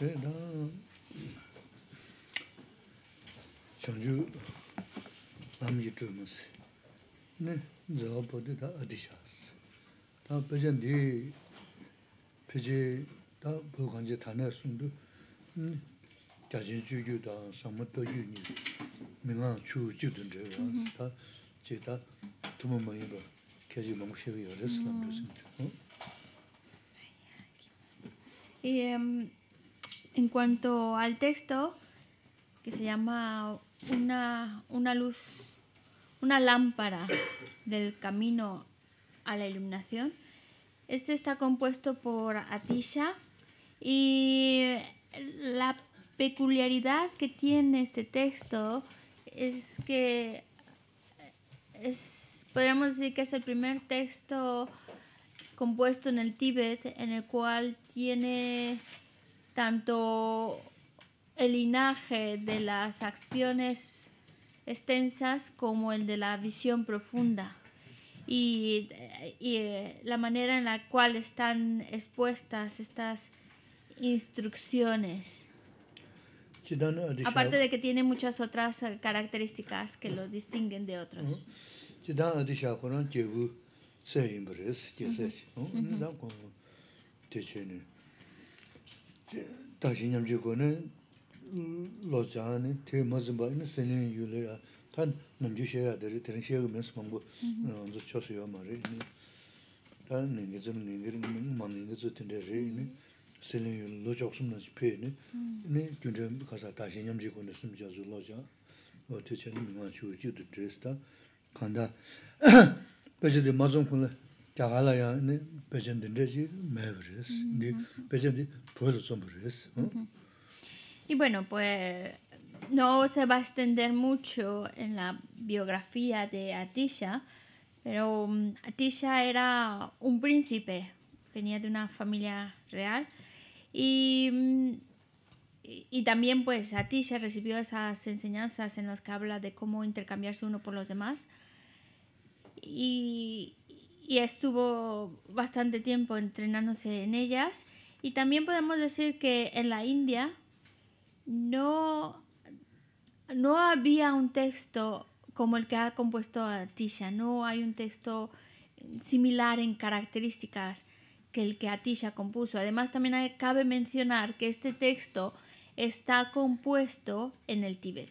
Shéi 전주 shéngchú lám yé chúyé ma séé, né, zá wá pó té dán adhí sháá séé. Dán p'échen t'éé p'échéé dán p'hú kán chéé tánáá súndú, né, dhá chéé chúyé chúyé dán sá En cuanto al texto, que se llama una, luz, una lámpara del camino a la iluminación, este está compuesto por Atisha y la peculiaridad que tiene este texto es que podríamos decir que es el primer texto compuesto en el Tíbet en el cual tiene tanto el linaje de las acciones extensas como el de la visión profunda y, eh, la manera en la cual están expuestas estas instrucciones. Aparte de que tiene muchas otras eh, características que lo distinguen de otros. dāxī ñamchī kōni lōc chāngāni 탄 mazum bā 되는 sēniñ yūliy ā, tān 먼저 쳐서요 tērīng shayadari mēnsi māngu chōsu yuwa ma rī, tān nēngi zi man nēngi zi tēndi rī yīni sēniñ yūliy lōc chōxum nā jī pē yīni, yīni gyōnta kāsā y bueno pues no se va a extender mucho en la biografía de Atisha pero mm, Atisha era un príncipe venía de una familia real y mm, y también pues Atisha recibió esas enseñanzas en las que habla de cómo intercambiarse uno por los demás y, y estuvo bastante tiempo entrenándose en ellas. Y también podemos decir que en la India no, no había un texto como el que ha compuesto Atisha. no hay un texto similar en características que el que Atisha compuso. Además, también cabe mencionar que este texto está compuesto en el Tíbet.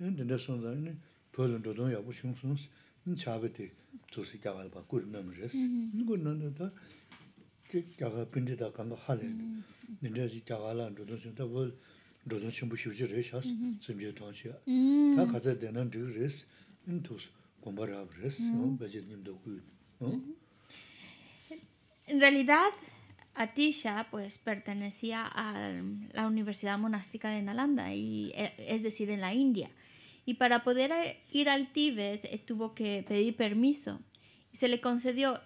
dinde sonza pölen dodon yabu shungsons chabi di zusi gyaga ba gur nam res. Gur da da gyaga pindi da kanga hale. Dinde zi gyaga lan dodon shung da wo dodon shungbu shivji re shas zimje tongshia. Da kaza denan dhig res in tus gomba rab res baje de guyu. En realidad, Atisha pues pertenecía a la Universidad Monástica de Nalanda, y, eh, es decir, en la India. Y para poder ir al Tíbet eh, tuvo que pedir permiso y se le concedió.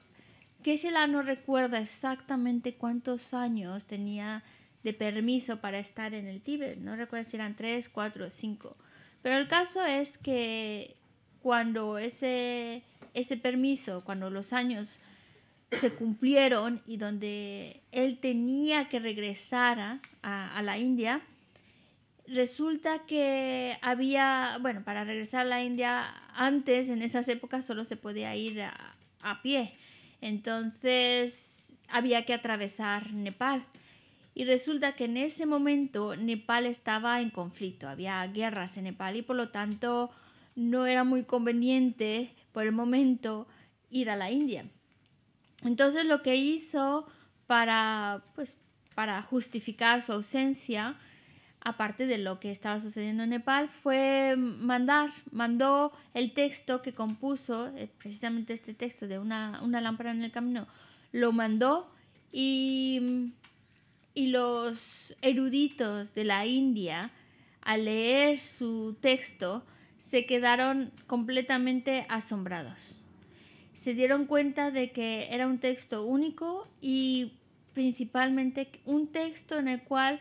Keshela no recuerda exactamente cuántos años tenía de permiso para estar en el Tíbet. No recuerda si eran tres, cuatro o cinco. Pero el caso es que cuando ese, ese permiso, cuando los años se cumplieron y donde él tenía que regresar a la India, resulta que había, bueno, para regresar a la India antes, en esas épocas, solo se podía ir a, pie. Entonces había que atravesar Nepal. Y resulta que en ese momento Nepal estaba en conflicto, había guerras en Nepal y por lo tanto no era muy conveniente por el momento ir a la India. Entonces lo que hizo para pues, justificar su ausencia aparte de lo que estaba sucediendo en Nepal, fue mandar, mandó el texto que compuso, eh, precisamente este texto de una, lámpara en el camino, lo mandó y, y los eruditos de la India, al leer su texto, se quedaron completamente asombrados. Se dieron cuenta de que era un texto único y principalmente un texto en el cual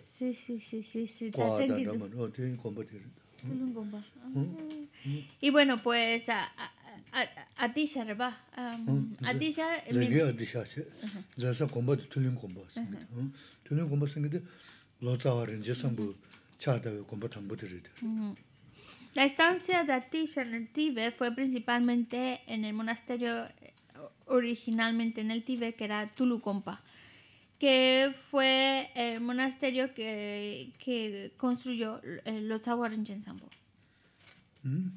Sí, sí, Y bueno, pues a, ti, um, uh-huh. uh-huh. uh-huh. La estancia de Atisha en el fue principalmente en el monasterio originalmente en el Tíbet, que era Tulukompa, que fue el monasterio que, que construyó eh, los Tsawarin mm.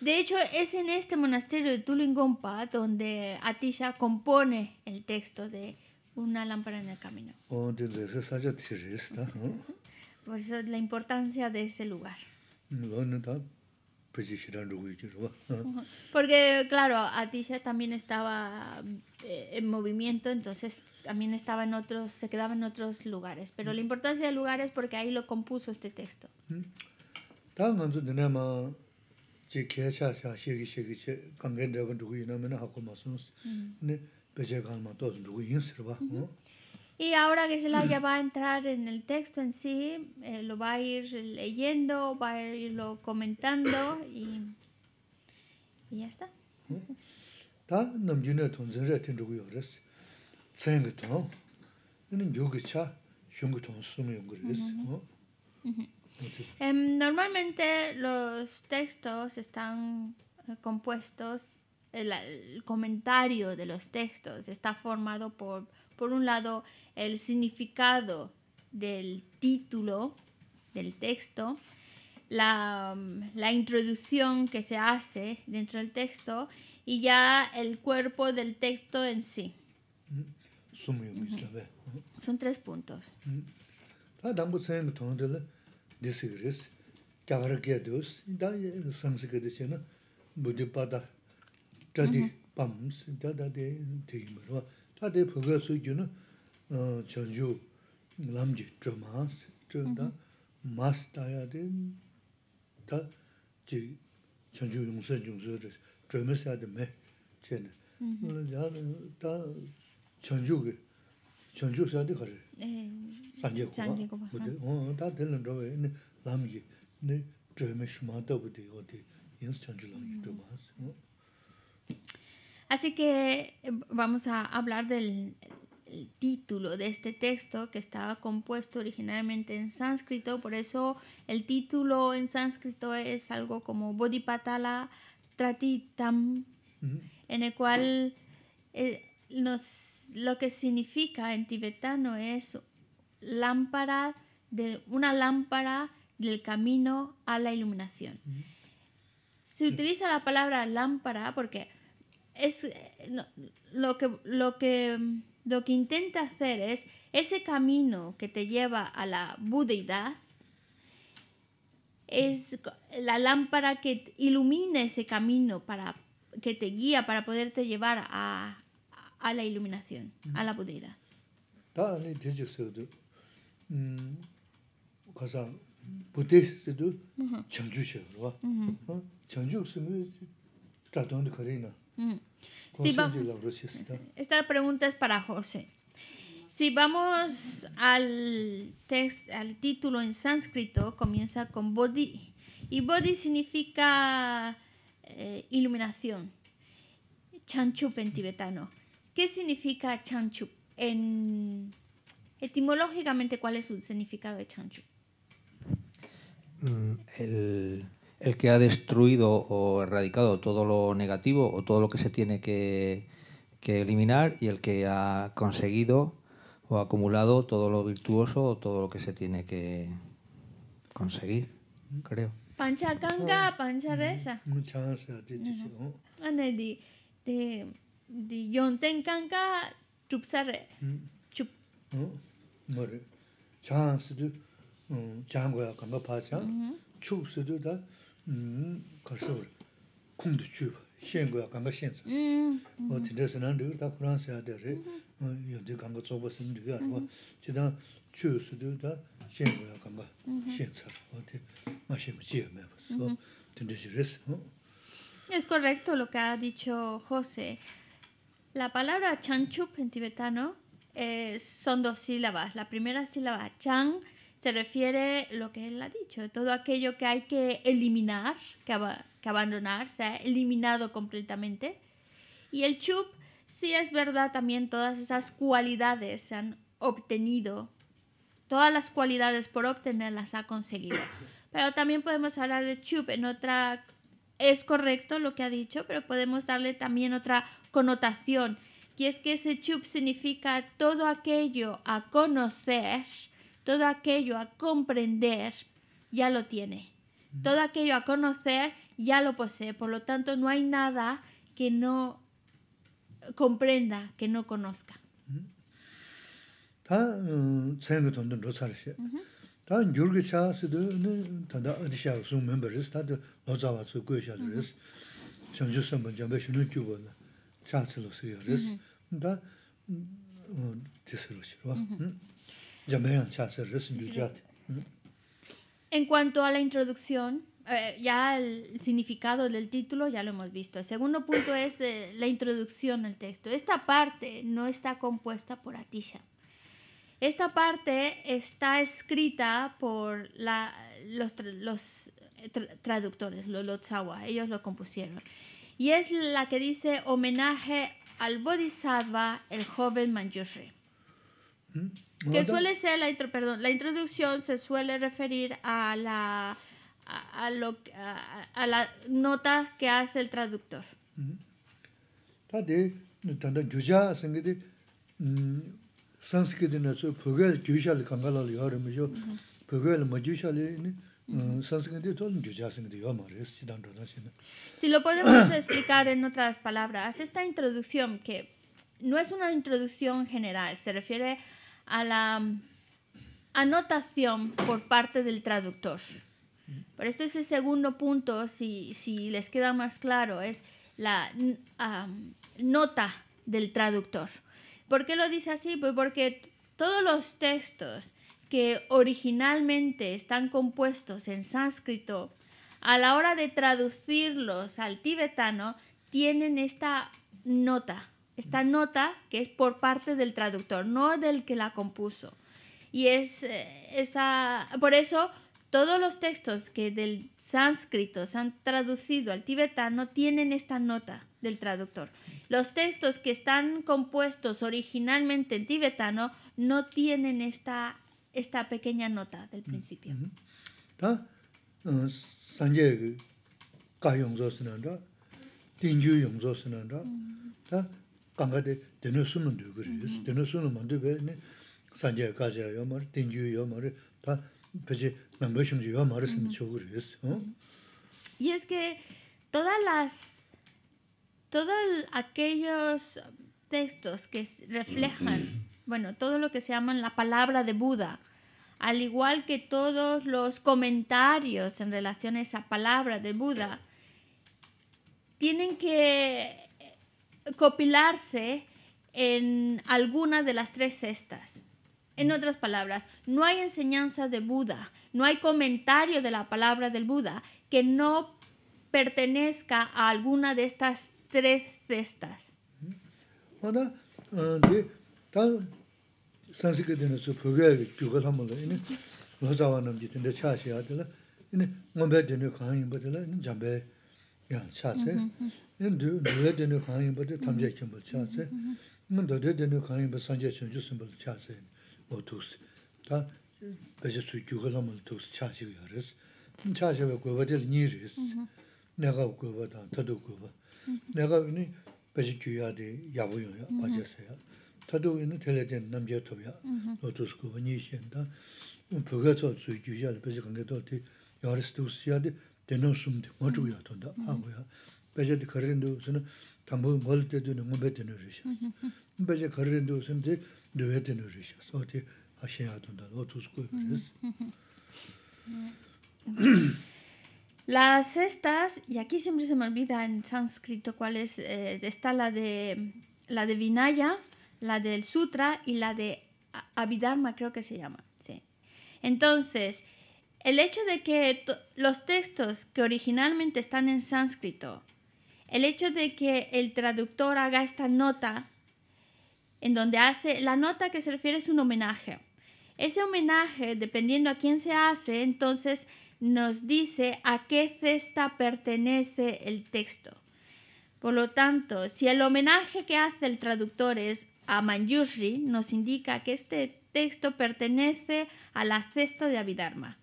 De hecho, es en este monasterio de Tulingompa donde Atisha compone el texto de Una lámpara en el camino. Oh, Por eso la importancia de ese lugar. Mm, pues porque, claro, Atisha también estaba eh, en movimiento, entonces también estaba en otros, se quedaba en otros lugares. Pero la mm. importancia del lugar es porque ahí lo compuso este texto. Mm. Y ahora que se ya va a entrar en el texto en sí, eh, lo va a ir leyendo, va a irlo comentando y, y ya está. Em, normalmente los textos están eh, compuestos el comentario de los textos está formado por por un lado, el significado del título del texto, la, la introducción que se hace dentro del texto y ya el cuerpo del texto en sí. Mm. Son tres puntos. Mm. tātē pōkā 어 전주 nō chāngyō lāṃ jī chō māsi, chō tā māsi tāyā tē tā jī chāngyō yōngsā yōngsā rī, chō mē 네 tē mē chē nē. Tā chāngyō kē, chāngyō sā tē khari, 어디 kōpa, tā tē lāṃ tē Así que eh, vamos a hablar del título de este texto que estaba compuesto originalmente en sánscrito, por eso el título en sánscrito es algo como Bodhipatala Tratitam, en el cual eh, nos, lo que significa en tibetano es lámpara de, una lámpara del camino a la iluminación. Se utiliza la palabra lámpara porque es eh, lo, que, lo, que, lo que intenta hacer es ese camino que te lleva a la budeidad es la lámpara que ilumina ese camino para que te guía para poderte llevar a, a la iluminación, a la budeidad. Uh esta pregunta es para José. Si vamos al, texto, al título en sánscrito, comienza con bodhi. Y bodhi significa eh, iluminación. Chanchup en tibetano. ¿Qué significa chanchup? En, etimológicamente, ¿cuál es el significado de chanchup? Mm, el el que ha destruido o erradicado todo lo negativo o todo lo que se tiene que, que eliminar y el que ha conseguido o acumulado todo lo virtuoso o todo lo que se tiene que conseguir, creo. Pancha Kanga, Pancha Reza. Muchas gracias a ti, di, de, di Yonten Chupsare. Chup. de, es correcto lo que ha dicho José. La palabra chanchup en tibetano eh, son dos sílabas. La primera sílaba chang se refiere lo que él ha dicho, todo aquello que hay que eliminar, que, abandonar, se ha eliminado completamente. Y el chup, sí es verdad también, todas esas cualidades se han obtenido, todas las cualidades por obtenerlas ha conseguido. Pero también podemos hablar de chup en otra... Es correcto lo que ha dicho, pero podemos darle también otra connotación. Y es que ese chup significa todo aquello a conocer, todo aquello a comprender ya lo tiene. Todo aquello a conocer ya lo posee. Por lo tanto, no hay nada que no comprenda, que no conozca. En cuanto a la introducción, eh, ya el significado del título ya lo hemos visto. El segundo punto es eh, la introducción al texto. Esta parte no está compuesta por Atisha. Esta parte está escrita por la, los, los eh, traductores, los Lotsawa, ellos lo compusieron. Y es la que dice homenaje al Bodhisattva, el joven Manjushri. Que suele ser la, intro, perdón, la introducción, se suele referir a la, a, lo, a, la nota que hace el traductor. Si lo podemos explicar en otras palabras, esta introducción que no es una introducción general, se refiere a a la anotación por parte del traductor. Por esto ese segundo punto, si, les queda más claro, es la ah, nota del traductor. ¿Por qué lo dice así? Pues porque todos los textos que originalmente están compuestos en sánscrito, a la hora de traducirlos al tibetano, tienen esta nota esta nota que es por parte del traductor, no del que la compuso. Y es eh, esa. Por eso, todos los textos que del sánscrito se han traducido al tibetano tienen esta nota del traductor. Los textos que están compuestos originalmente en tibetano no tienen esta, esta pequeña nota del mm. principio. Mm-hmm. Y es que todas las todos aquellos textos que reflejan, mm-hmm. bueno, todo lo que se llama la palabra de Buda, al igual que todos los comentarios en relación a esa palabra de Buda, tienen que copilarse en alguna de las tres cestas. En otras palabras, no hay enseñanza de Buda, no hay comentario de la palabra del Buda que no pertenezca a alguna de estas tres cestas. Eh, yāng chāsē, yāng dhūyé dhīnyu khāngyīng bā dhī tamzhé chīmbal chāsē, yāng dhūyé dhīnyu khāngyīng bā sāngyé chīmchū chīmbal chāsē, wā tūksī, tā bēchā sui gyūgālā mā tūksī chāsī wā rīs, chāsī wā guabā dhīl nī rīs, nā gā guabā dhā, tā dhū guabā, nā gā wā nī bēchā gyūyā dhī yābū yōng yā, bā chā sā yā, tā dhū yā nā tēlē dhīn namzhé dēnā sūmdi ngā chū yā tōnda, āngu yā. Bēchā dī kārīndu sēnā tāmbū ngōli tēdū nā ngōmbē tēnā rīshās. Bēchā kārīndu sēnā tē dōyā tēnā rīshās, ā tē āshē yā tōnda, ā tūs kōy rīs. Las estas, y aquí siempre se me olvida en sánscrito cuál es, eh, está la de, la de Vinaya, la del Sutra y la de Abhidharma creo que se llama. Sí. Entonces, el hecho de que los textos que originalmente están en sánscrito, el hecho de que el traductor haga esta nota, en donde hace la nota que se refiere es un homenaje. Ese homenaje, dependiendo a quién se hace, entonces nos dice a qué cesta pertenece el texto. Por lo tanto, si el homenaje que hace el traductor es a Manjushri, nos indica que este texto pertenece a la cesta de Abhidharma.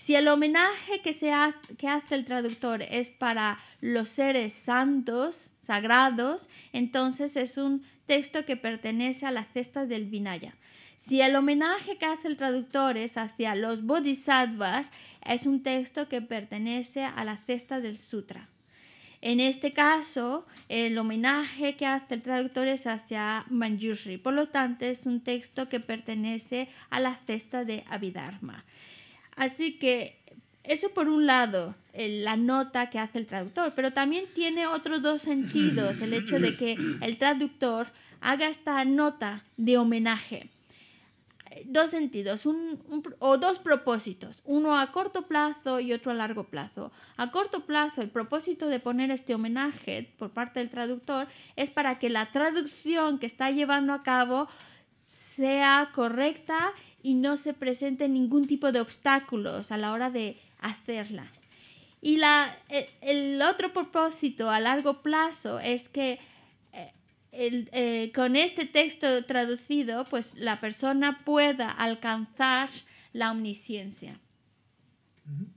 Si el homenaje que, hace el traductor es para los seres santos, sagrados, entonces es un texto que pertenece a la cesta del Vinaya. Si el homenaje que hace el traductor es hacia los bodhisattvas, es un texto que pertenece a la cesta del sutra. En este caso, el homenaje que hace el traductor es hacia Manjushri, por lo tanto es un texto que pertenece a la cesta de Abhidharma. Así que eso por un lado, la nota que hace el traductor, pero también tiene otros dos sentidos el hecho de que el traductor haga esta nota de homenaje. Dos sentidos o dos propósitos, uno a corto plazo y otro a largo plazo. A corto plazo, el propósito de poner este homenaje por parte del traductor es para que la traducción que está llevando a cabo sea correcta y no se presenten ningún tipo de obstáculos a la hora de hacerla. Y la, e, el, otro propósito a largo plazo es que eh, el, eh, con este texto traducido, pues la persona pueda alcanzar la omnisciencia. Mm-hmm.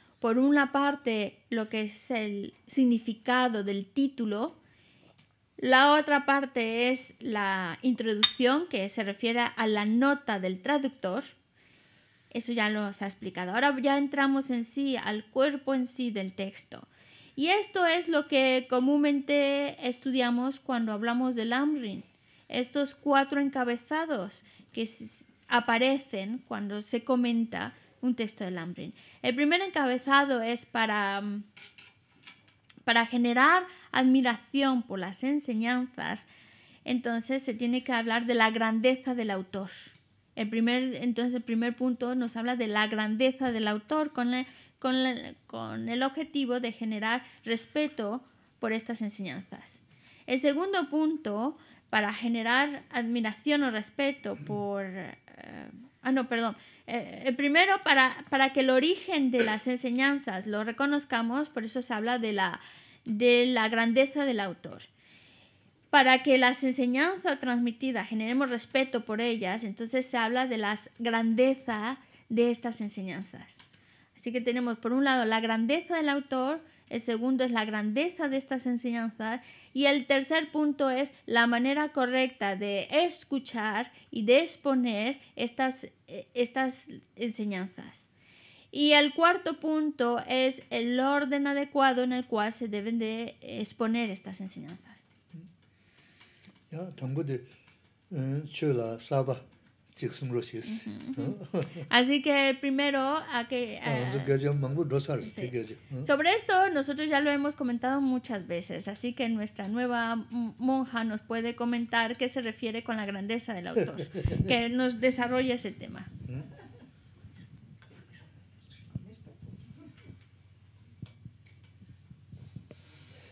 por una parte lo que es el significado del título, la otra parte es la introducción que se refiere a la nota del traductor, eso ya lo ha explicado. Ahora ya entramos en sí, al cuerpo en sí del texto. Y esto es lo que comúnmente estudiamos cuando hablamos del AMRIN. Estos cuatro encabezados que aparecen cuando se comenta un texto de Lambrin. El primer encabezado es para, mm, para generar admiración por las enseñanzas, entonces se tiene que hablar de la grandeza del autor. El primer, entonces el primer punto nos habla de la grandeza del autor con, el objetivo de generar respeto por estas enseñanzas. El segundo punto, para generar admiración o respeto por... Eh, ah, no, perdón. Eh, primero, para, que el origen de las enseñanzas lo reconozcamos, por eso se habla de la, de la grandeza del autor. Para que las enseñanzas transmitidas generemos respeto por ellas, entonces se habla de la grandeza de estas enseñanzas. Así que tenemos por un lado la grandeza del autor, el segundo es la grandeza de estas enseñanzas y el tercer punto es la manera correcta de escuchar y de exponer estas, eh, estas enseñanzas. Y el cuarto punto es el orden adecuado en el cual se deben de exponer estas enseñanzas. Ya, eh, Así que primero a que... sobre esto nosotros ya lo hemos comentado muchas veces, así que nuestra nueva monja nos puede comentar qué se refiere con la grandeza del autor, que nos desarrolle ese tema. ¿Mm?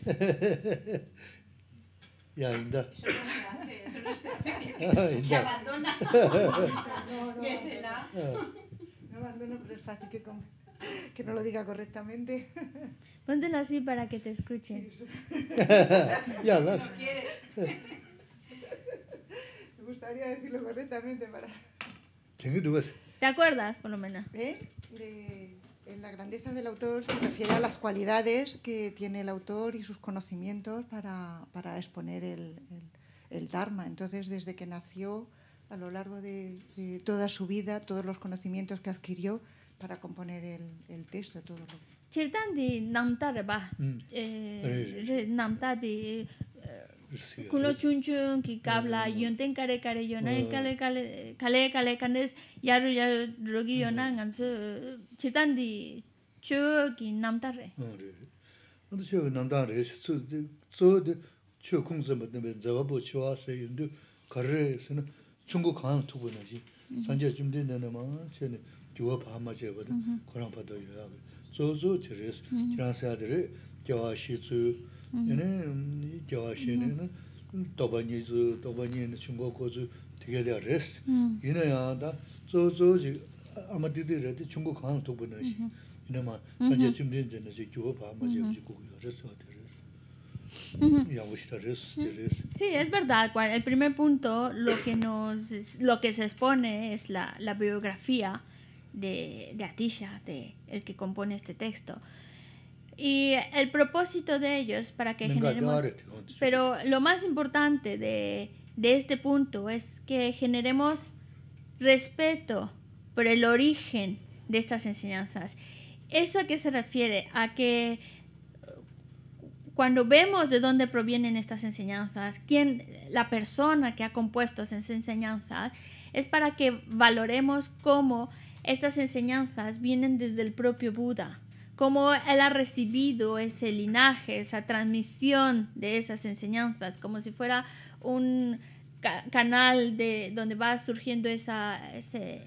Eso no se hace, eso no se hace. Se abandona. No, pero es fácil que, no lo diga correctamente. Póntelo así para que te escuchen. ya quieres. Me gustaría decirlo correctamente para... ¿Te acuerdas, por lo menos? ¿Eh? De la grandeza del autor se refiere a las cualidades que tiene el autor y sus conocimientos para, para exponer el, el, Dharma. Entonces, desde que nació, a lo largo de, toda su vida, todos los conocimientos que adquirió para componer el, el texto, todo lo que. con los chun chun que habla mm. yo en ten care kare yo na care care mm. care care canes ya ru ya rogi mm. yo na ngan su chitan di chu ki nam ta re no de chu nam ta re su de zo de chu kung zo de be zo bo chu wa se yin de kare se na chung go kan tu bo na ji mm-hmm. san je jum de na ma che ne ju wa pa ma che ba de mm-hmm. ko ra pa do yo ya zo zo che re ki mm-hmm. ran sa de re ge shi zu Sí, es verdad. El primer punto, lo que nos, lo que se expone es la, biografía de, de Atisha, de el que compone este texto y el propósito de ellos para que generemos... Pero lo más importante de, este punto es que generemos respeto por el origen de estas enseñanzas. ¿Eso que qué se refiere? A que cuando vemos de dónde provienen estas enseñanzas, quién, la persona que ha compuesto esas enseñanzas, es para que valoremos cómo estas enseñanzas vienen desde el propio Buda cómo él ha recibido ese linaje, esa transmisión de esas enseñanzas, como si fuera un canal de donde va surgiendo ese,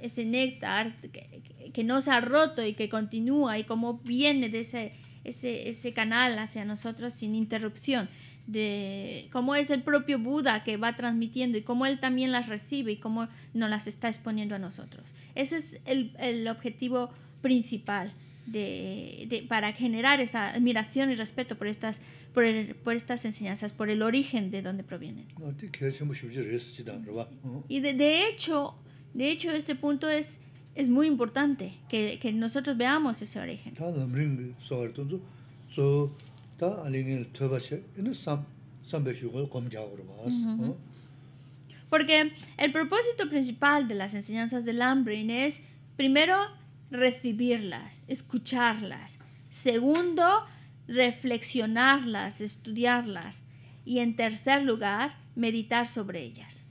ese néctar que, no se ha roto y que continúa y cómo viene de ese, ese, canal hacia nosotros sin interrupción de cómo es el propio Buda que va transmitiendo y cómo él también las recibe y cómo nos las está exponiendo a nosotros. Ese es el, el objetivo principal de, para generar esa admiración y respeto por estas, por, por estas enseñanzas, por el origen de donde provienen. Y de, hecho, de hecho, este punto es, es muy importante, que, que nosotros veamos ese origen. Porque el propósito principal de las enseñanzas de Lambrin es, primero, recibirlas, escucharlas. Segundo, reflexionarlas, estudiarlas. Y en tercer lugar, meditar sobre ellas.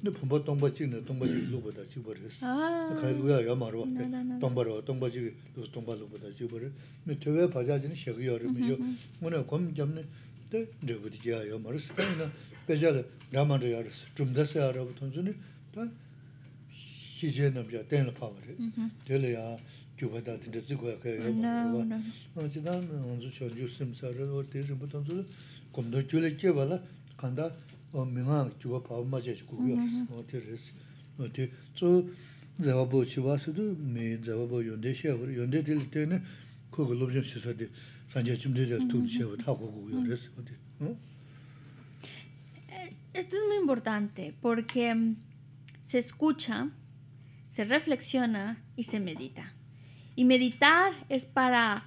네 pumbā tōngbā chīk nā tōngbā chīk lūpa dā chīk bārī sī. Kāi lūyā yā mā rūwa, tōngbā rūwa, tōngbā chīk lūs tōngbā lūpa dā chīk bārī. Mī tēwē pācā chīni shēk yā rī mī yō, mū nā kōm jām nā, tē rī bū tī yā yā mā rī sī. Pēng nā, pēchā dā rā mā rī yā rī sī, chūm nī, nā yā, dā Esto es muy importante porque mm, se escucha, se reflexiona y se medita. Y meditar es para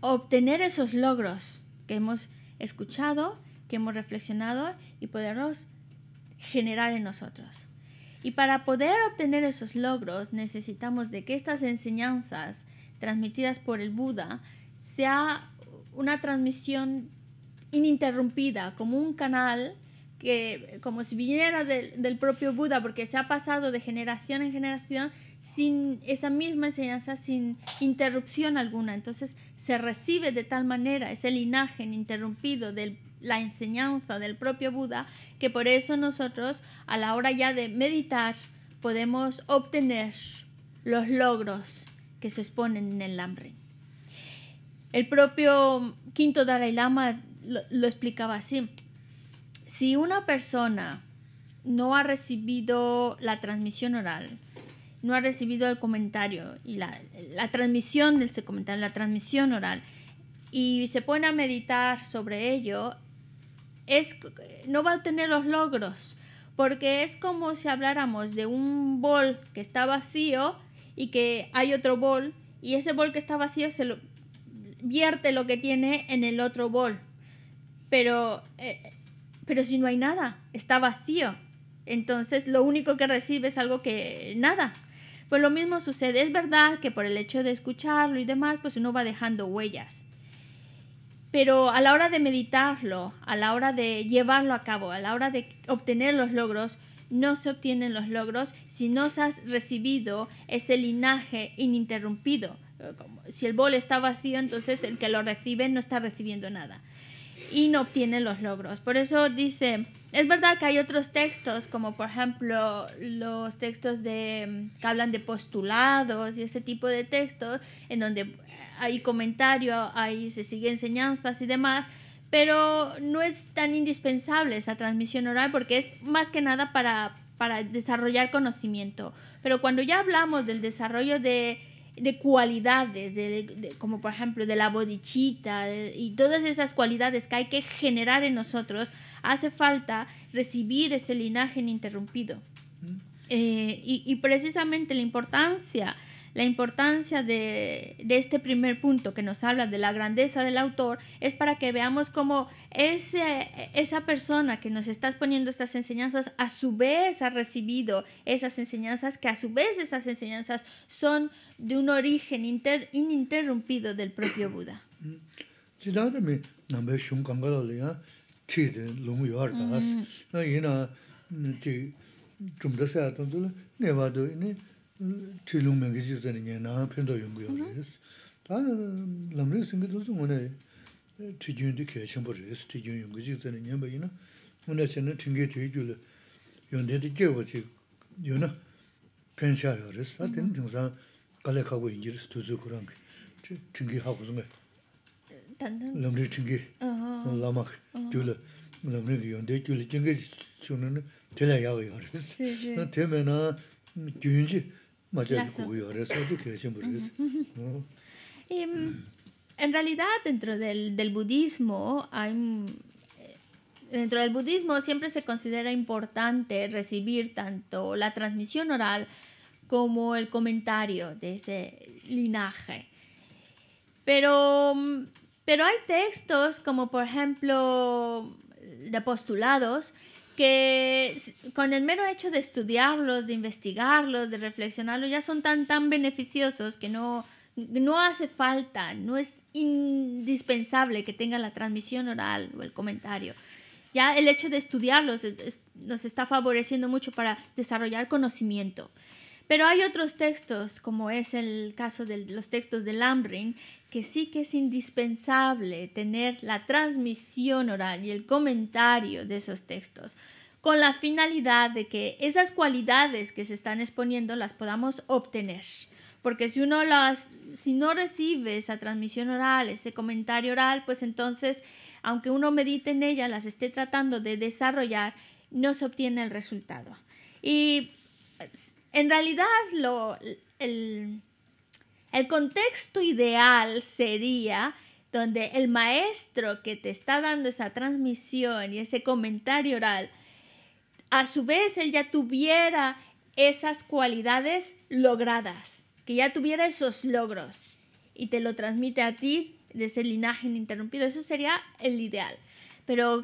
obtener esos logros que hemos escuchado, que hemos reflexionado y poderlos generar en nosotros. Y para poder obtener esos logros necesitamos de que estas enseñanzas transmitidas por el Buda sea una transmisión ininterrumpida, como un canal que como si viniera del, propio Buda, porque se ha pasado de generación en generación sin esa misma enseñanza, sin interrupción alguna. Entonces se recibe de tal manera ese linaje ininterrumpido del la enseñanza del propio Buda, que por eso nosotros a la hora ya de meditar podemos obtener los logros que se exponen en el hambre. El propio quinto Dalai Lama lo, explicaba así. Si una persona no ha recibido la transmisión oral, no ha recibido el comentario y la, transmisión del comentario, la transmisión oral, y se pone a meditar sobre ello, es, eh, no va a tener los logros, porque es como si habláramos de un bol que está vacío y que hay otro bol, y ese bol que está vacío se lo, vierte lo que tiene en el otro bol. Pero, eh, pero si no hay nada, está vacío. Entonces lo único que recibe es algo que nada. Pues lo mismo sucede. Es verdad que por el hecho de escucharlo y demás, pues uno va dejando huellas pero a la hora de meditarlo, a la hora de llevarlo a cabo, a la hora de obtener los logros, no se obtienen los logros si no se has recibido ese linaje ininterrumpido. Como si el bol está vacío, entonces el que lo recibe no está recibiendo nada y no obtiene los logros. Por eso dice, es verdad que hay otros textos, como por ejemplo los textos que hablan de postulados y ese tipo de textos, en donde hay comentario, hay, se sigue enseñanzas y demás, pero no es tan indispensable esa transmisión oral porque es más que nada para, para desarrollar conocimiento. Pero cuando ya hablamos del desarrollo de, cualidades, como por ejemplo de la bodichita y todas esas cualidades que hay que generar en nosotros, hace falta recibir ese linaje ininterrumpido. Eh, y, y, precisamente la importancia la importancia de, este primer punto que nos habla de la grandeza del autor es para que veamos cómo ese, esa persona que nos está poniendo estas enseñanzas a su vez ha recibido esas enseñanzas, que a su vez esas enseñanzas son de un origen ininterrumpido del propio Buda. chilung mengi 나 편도 nye naa pinto yungu yaw riz. Taa lamri singi tuzi wane chi jun di 연대도 chenpo 요나 chi jun yungu chi zani nye bayi na wane chi na tingi chi ju li yonde di kia wachi yu na pen sha mm-hmm. uh-huh. uh-huh. yaw riz. en realidad, dentro del, budismo, hay, eh, dentro del budismo siempre se considera importante recibir tanto la transmisión oral como el comentario de ese linaje. Pero, mm, pero hay textos como por ejemplo de postulados que con el mero hecho de estudiarlos, de investigarlos, de reflexionarlos, ya son tan, tan beneficiosos que no, hace falta, no es indispensable que tengan la transmisión oral o el comentario. Ya el hecho de estudiarlos nos está favoreciendo mucho para desarrollar conocimiento. Pero hay otros textos, como es el caso de los textos de Lambrin, que sí que es indispensable tener la transmisión oral y el comentario de esos textos con la finalidad de que esas cualidades que se están exponiendo las podamos obtener. Porque si uno las, si no recibe esa transmisión oral, ese comentario oral, pues entonces, aunque uno medite en ellas las esté tratando de desarrollar, no se obtiene el resultado. Y pues, en realidad lo, el, el contexto ideal sería donde el maestro que te está dando esa transmisión y ese comentario oral, a su vez él ya tuviera esas cualidades logradas, que ya tuviera esos logros y te lo transmite a ti de ese linaje ininterrumpido. Eso sería el ideal. Pero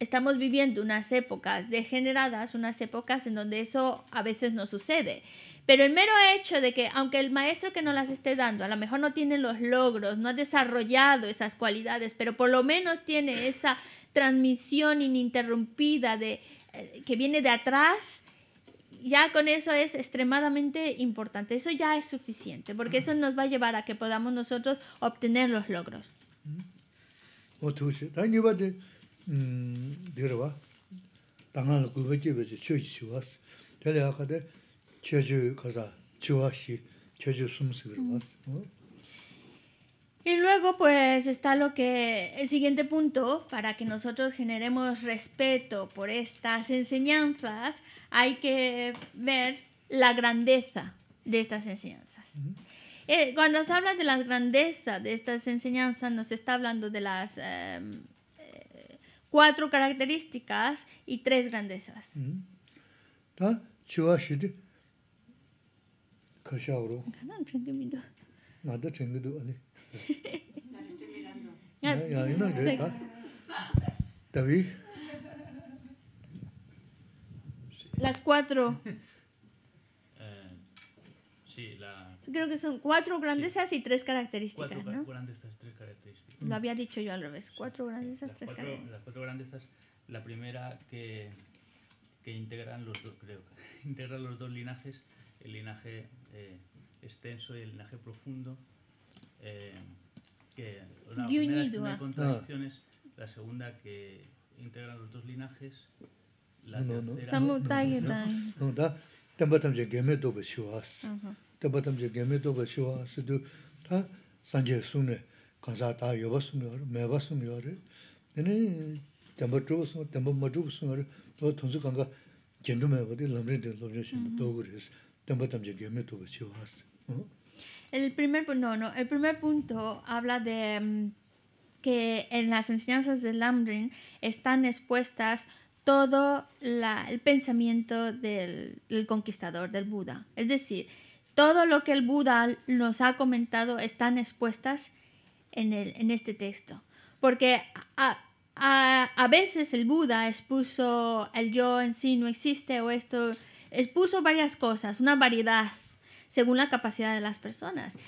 estamos viviendo unas épocas degeneradas, unas épocas en donde eso a veces no sucede. Pero el mero hecho de que, aunque el maestro que nos las esté dando, a lo mejor no tiene los logros, no ha desarrollado esas cualidades, pero por lo menos tiene esa transmisión ininterrumpida de, eh, que viene de atrás, ya con eso es extremadamente importante. Eso ya es suficiente, porque eso nos va a llevar a que podamos nosotros obtener los logros. Mm-hmm. Y luego pues está lo que el siguiente punto para que nosotros generemos respeto por estas enseñanzas hay que ver la grandeza de estas enseñanzas. Eh, cuando se habla de la grandeza de estas enseñanzas nos está hablando de las em, cuatro características y tres grandezas. Las cuatro. Eh, sí, la... Creo que son cuatro grandezas sí. y tres características. Cuatro ¿no? grandezas, tres lo mm. había dicho yo al revés. Cuatro grandezas, tres cuatro, Las cuatro grandezas, la primera que, que integran los dos, creo, integran los dos linajes, el linaje eh, extenso y el linaje profundo. Eh, que una de las no contradicciones, la segunda que integran los dos linajes, la no, tercera. No, no. geme toba shiwaas. geme toba shiwaas, el primer, punto habla de mm, que en las enseñanzas de Lamrin están expuestas todo el pensamiento del conquistador, del Buda. Es decir, todo lo que el Buda nos ha comentado están expuestas en, en este texto. Porque a, a, veces el Buda expuso el yo en sí no existe o esto, expuso varias cosas, una variedad según la capacidad de las personas.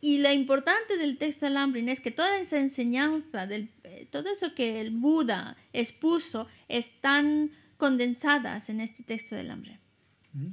Y lo importante del texto del Lambrin es que toda esa enseñanza, del, eh, todo eso que el Buda expuso, están condensadas en este texto del Lambrin. Mm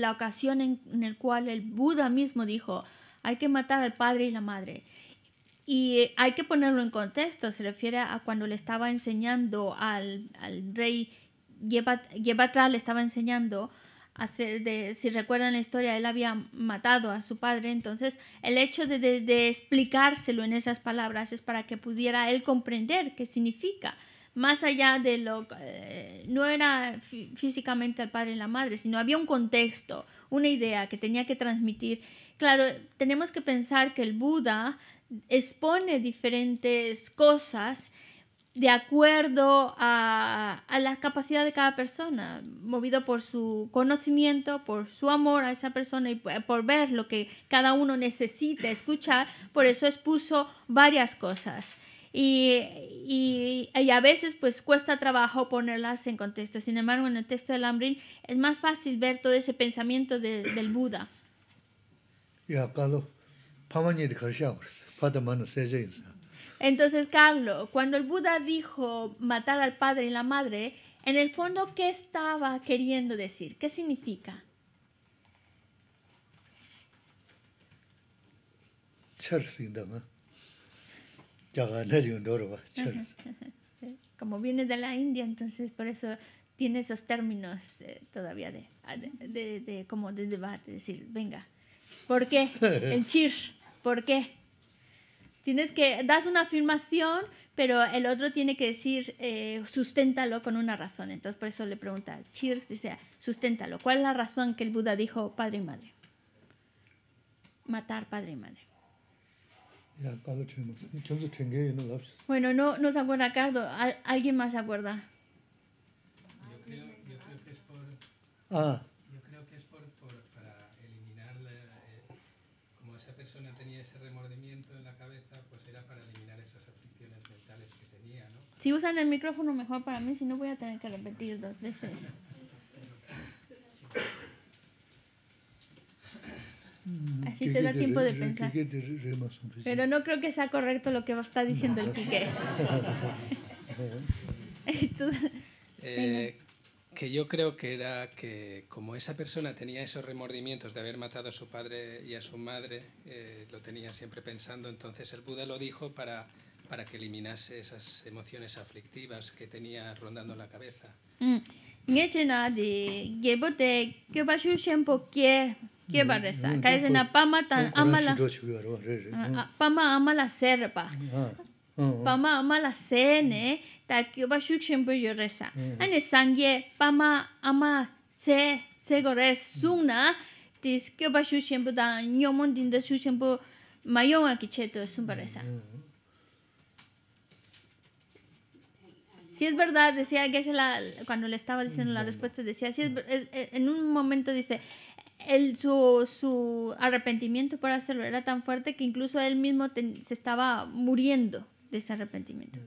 la ocasión en, la el cual el Buda mismo dijo, hay que matar al padre y la madre. Y eh, hay que ponerlo en contexto, se refiere a cuando le estaba enseñando al, al rey atrás le estaba enseñando, si recuerdan la historia, él había matado a su padre, entonces el hecho de explicárselo en esas palabras es para que pudiera él comprender qué significa más allá de lo... que eh, no era físicamente el padre y la madre, sino había un contexto, una idea que tenía que transmitir. Claro, tenemos que pensar que el Buda expone diferentes cosas de acuerdo a, a, la capacidad de cada persona, movido por su conocimiento, por su amor a esa persona y eh, por ver lo que cada uno necesita escuchar, por eso expuso varias cosas. Y, y, a veces pues cuesta trabajo ponerlas en contexto. Sin embargo, en el texto del Lambrin es más fácil ver todo ese pensamiento del Buda. Pues, Entonces, Carlos, cuando el Buda dijo matar al padre y la madre, en el fondo, ¿qué estaba queriendo decir? ¿Qué significa? Como viene de la India, entonces por eso tiene esos términos eh, todavía ah, de, de, de, como de debate, decir, venga, ¿por qué? El chir, ¿por qué? Tienes que, das una afirmación, pero el otro tiene que decir, eh, susténtalo con una razón. Entonces por eso le pregunta, chir, dice, susténtalo. ¿Cuál es la razón que el Buda dijo padre y madre? Matar padre y madre. Bueno, no, no se acuerda Cardo alguien más se acuerda. Yo creo, yo creo, que es por. Ah. Yo creo que es por, por para eliminar. La, eh, como esa persona tenía ese remordimiento en la cabeza, pues era para eliminar esas aflicciones mentales que tenía, ¿no? Si usan el micrófono mejor para mí, si no voy a tener que repetir dos veces. Así te da tiempo de pensar. Pero no creo que sea correcto lo que está diciendo el Quique. Eh, que yo creo que era que como esa persona tenía esos remordimientos de haber matado a su padre y a su madre, eh, lo tenía siempre pensando, entonces el Buda lo dijo para, para que eliminase esas emociones aflictivas que tenía rondando la cabeza. Mm. ¿Qué va a mm, rezar? ¿Qué es una pama tan amala, la... Ah, ah, pama ama la serpa. Ah, pama ama la sene. Ta que va a ser siempre yo reza. Mm. Ani sangue, pama ama se, se gore suna. Tis que va a ser siempre daño ñomón dinda su siempre mayón aquí cheto es un para mm, Si es verdad, decía que cuando le estaba diciendo la respuesta, decía, si es, en un momento dice, el, su, su, arrepentimiento por hacerlo era tan fuerte que incluso él mismo se estaba muriendo de ese arrepentimiento.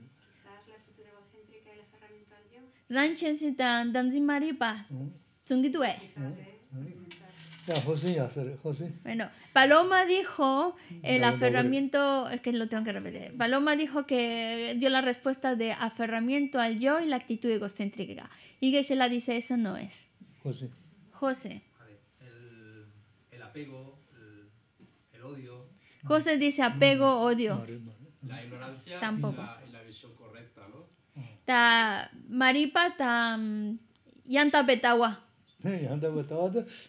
Bueno, Paloma dijo eh, el aferramiento, es que lo tengo que repetir. Paloma dijo que dio la respuesta de aferramiento al yo y la actitud egocéntrica. Y Geshe-la dice: Eso no es. José. José apego, el, odio. José dice apego, mm. odio. La ignorancia Tampoco. Y, la, la visión correcta, ¿no? Mm. Ta maripa ta yanta mm, petawa. Yanta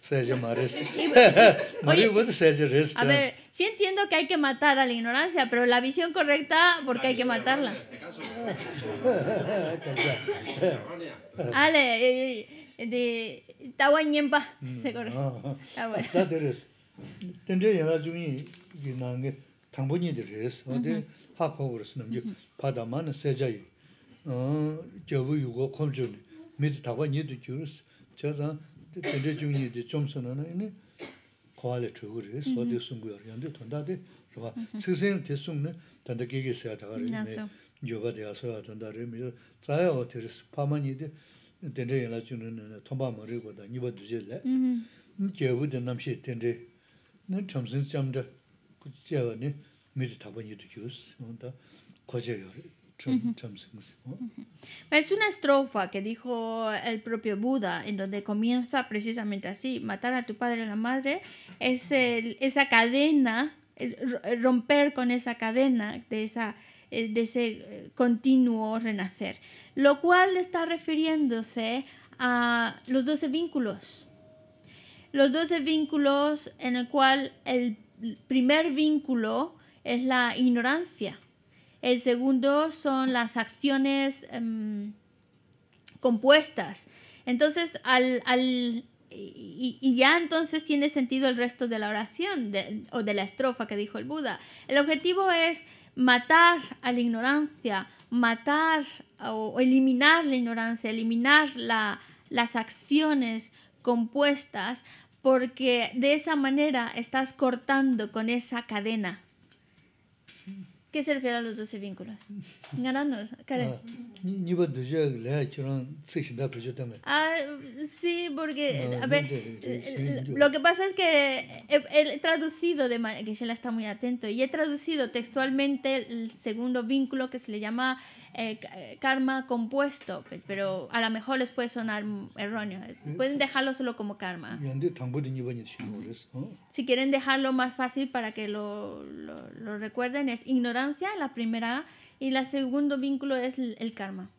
se llama res. Maripa pues, se res. A ver, sí entiendo que hay que matar a la ignorancia, pero la visión correcta, porque hay que matarla. Este Ale, eh, eh, de tawa nyempa mhm. seguro hasta deres tendré ya la juni que no que tambo ni deres o de ha pobres no yo pada man se ya yo yo voy yo con yo me de tawa ni de juros ya za tendré juni de chomsona no ni koale chugure so de sunguyor yande tonda de va sesen de sungne tanda gege se ya da re yo ba de aso tonda re mi za ya o teres pamani Es una estrofa que dijo el propio Buda, en donde comienza precisamente así, matar a tu padre y a la madre, es esa cadena, romper con esa cadena de esa eh, de ese eh, continuo renacer, lo cual está refiriéndose a los doce vínculos. Los doce vínculos en el cual el primer vínculo es la ignorancia, el segundo son las acciones em, compuestas. Entonces, al, y, ya entonces tiene sentido el resto de la oración o de la estrofa que dijo el Buda. El objetivo es matar a la ignorancia, matar o eliminar la ignorancia, eliminar las acciones compuestas, porque de esa manera estás cortando con esa cadena. ¿Qué se refiere a los 12 vínculos? Gananos, ah, ah, sí, porque, a ver, eh, eh, lo que pasa es que he, traducido, de manera que Sheila está muy atento, y he traducido textualmente el segundo vínculo que se le llama eh, karma compuesto, pero a lo mejor les puede sonar erróneo. Pueden dejarlo solo como karma. Si quieren dejarlo más fácil para que lo, lo, lo recuerden, es ignorar la primera, y la segundo vínculo es el karma.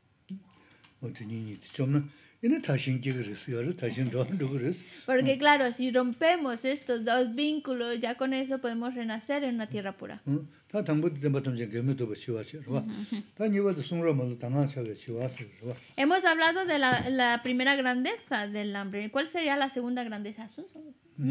Porque claro, si rompemos estos dos vínculos, ya con eso podemos renacer en una tierra pura. Mm, Hemos hablado de la, la primera grandeza del hambre. ¿Cuál sería la segunda grandeza? Mm.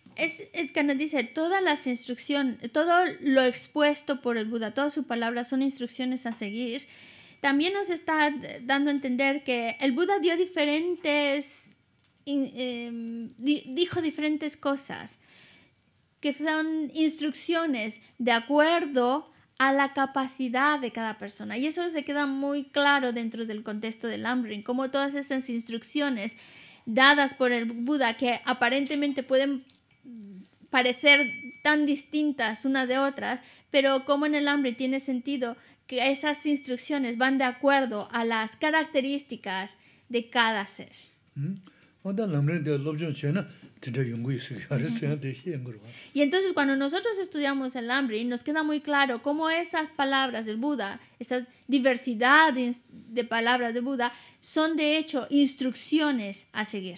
es, que nos dice, todas las instrucciones, todo lo expuesto por el Buda, todas sus palabras son instrucciones a seguir. También nos está dando a entender que el Buda dio diferentes, em, dijo diferentes cosas, que son instrucciones de acuerdo a la capacidad de cada persona. Y eso se queda muy claro dentro del contexto del Ambrin, como todas esas instrucciones dadas por el Buda que aparentemente pueden parecer tan distintas una de otras, pero como en el hambre tiene sentido que esas instrucciones van de acuerdo a las características de cada ser. Y entonces cuando nosotros estudiamos el hambre nos queda muy claro cómo esas palabras del Buda, esa diversidad de, palabras del Buda, son de hecho instrucciones a seguir.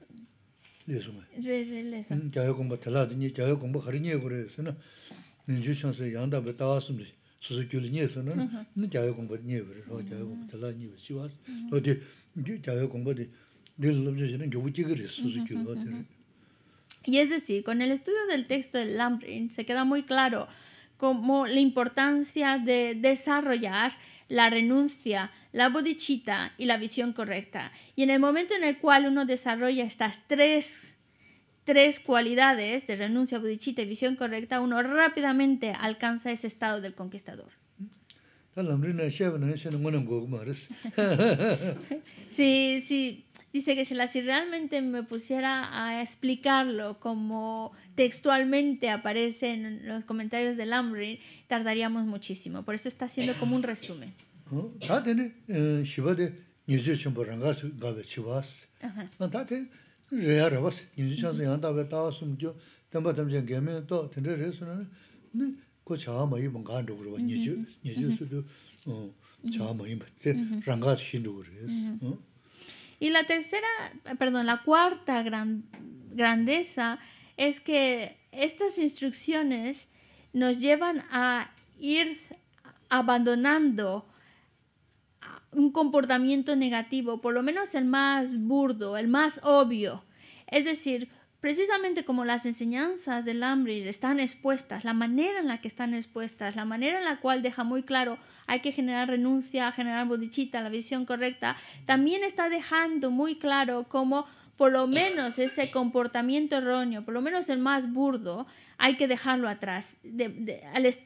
Y es decir, con el estudio del texto de Lamprin se queda muy claro como la importancia de desarrollar la renuncia, la bodichita y la visión correcta. Y en el momento en el cual uno desarrolla estas tres, cualidades de renuncia, bodichita y visión correcta, uno rápidamente alcanza ese estado del conquistador. sí, sí, Dice que si realmente me pusiera a explicarlo como textualmente aparece en los comentarios del Amrin, tardaríamos muchísimo. Por eso está haciendo como un resumen. Eh, y la tercera, perdón, la cuarta gran, grandeza es que estas instrucciones nos llevan a ir abandonando un comportamiento negativo, por lo menos el más burdo, el más obvio. Es decir, precisamente como las enseñanzas del hambre están expuestas, la manera en la que están expuestas, la manera en la cual deja muy claro hay que generar renuncia, generar bodichita, la visión correcta, también está dejando muy claro cómo por lo menos ese comportamiento erróneo, por lo menos el más burdo, hay que dejarlo atrás.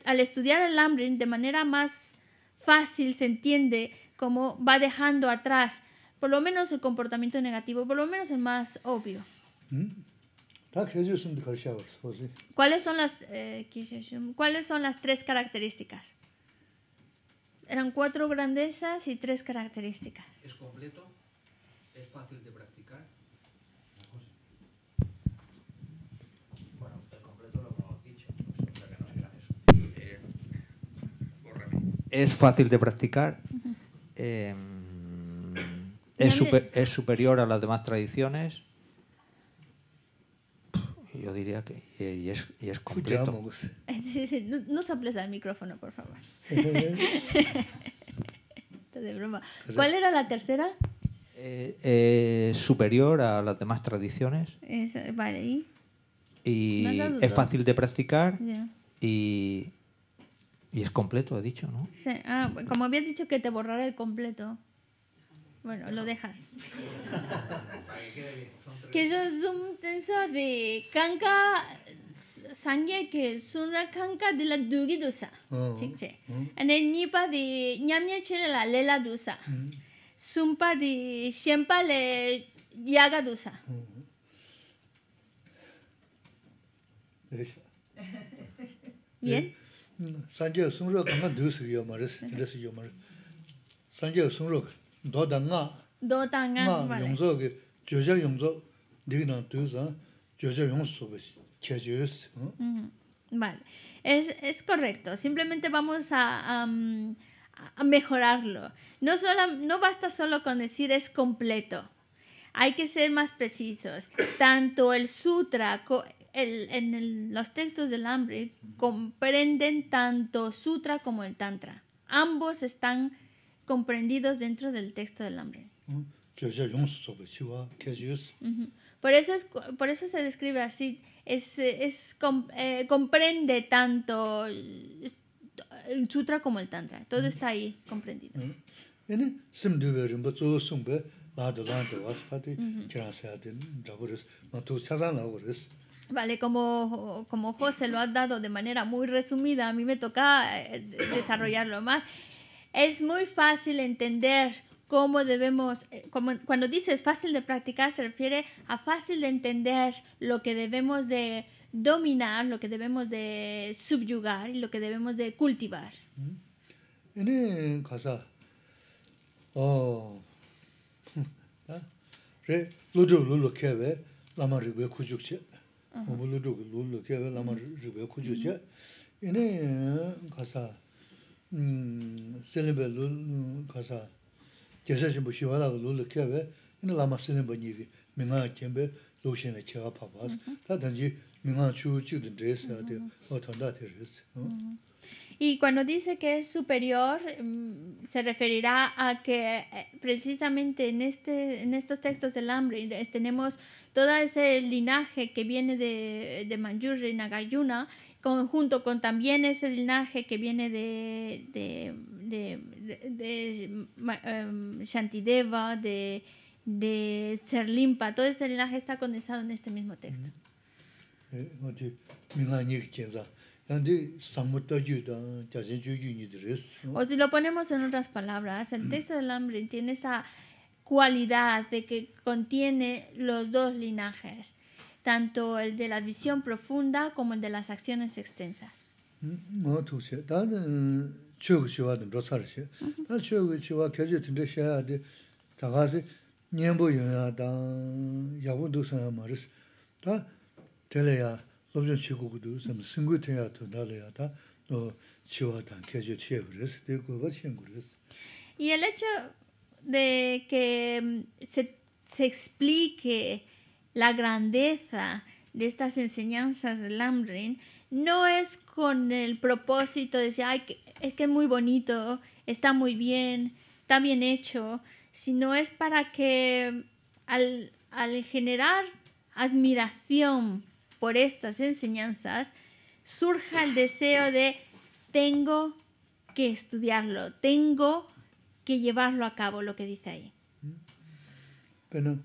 al, estudiar el hambre de manera más fácil se entiende cómo va dejando atrás por lo menos el comportamiento negativo, por lo menos el más obvio. Mm. Ah, oh, ¿Cuáles son las, eh, ¿Cuáles son las tres características? Eran cuatro grandezas y tres características. Es completo, es fácil de practicar. Eh, es fácil de practicar. Em, es, super, es superior a las demás tradiciones yo diría que eh, y es, completo. no, no, soples al micrófono, por favor. de broma. Pues ¿Cuál era la tercera? Eh, eh, superior a las demás tradiciones. vale, ¿y? es fácil de practicar y, es completo, he dicho, ¿no? Sí. Ah, como habías dicho que te borrará el completo. Bueno, lo deja. que yo un tensa de kanka sangye que sunra kanka de la dugi dusa. Chiche. Oh. Mm. En el nipa de ñamia chela la lela dusa. Sumpa mm. de siempa le yaga dusa. Mm. Bien. Sangye sunra kanka dusa yo mares, tensa yo mares. Sangye un rock vale es correcto simplemente vamos a a mejorarlo no solo no basta solo con decir es completo hay que ser más precisos tanto el sutra el, en los textos del hambre comprenden tanto sutra como el tantra ambos están comprendidos dentro del texto del hambre. Por eso, es, por eso se describe así, es, es eh, comprende tanto el sutra como el tantra, todo está ahí comprendido. Vale, como, como José lo ha dado de manera muy resumida, a mí me toca eh, desarrollarlo más. Es muy fácil entender cómo debemos, eh, cuando cuando dices fácil de practicar, se refiere a fácil de entender lo que debemos de dominar, lo que debemos de subyugar y lo que debemos de cultivar. En casa, selimbe lu kasa jesa shimbo shiwa laga lu lu kiawe ina lama selimbe nigi minga kienbe lu shene kiawa papas ta tanji minga chu chigdin dresa de o tanda te resa Y cuando dice que es superior, se referirá a que eh, precisamente en, este, en estos textos del hambre tenemos todo ese linaje que viene de, de Manjurri, Nagarjuna, Conjunto con también ese linaje que viene de, de, de, de, eh, Shantideva, de, de Serlimpa, todo ese linaje está condensado en este mismo texto. Mm-hmm. Eh, o si lo ponemos en otras palabras, el texto del hambre tiene esa cualidad de que contiene los dos linajes tanto el de la visión profunda como el de las acciones extensas. Y el hecho de que mm, se, explique la grandeza de estas enseñanzas de Lambrin no es con el propósito de decir, es que es muy bonito, está muy bien, está bien hecho, sino es para que al, generar admiración por estas enseñanzas, surja el deseo de tengo que estudiarlo, tengo que llevarlo a cabo, lo que dice ahí. Mm. Bueno,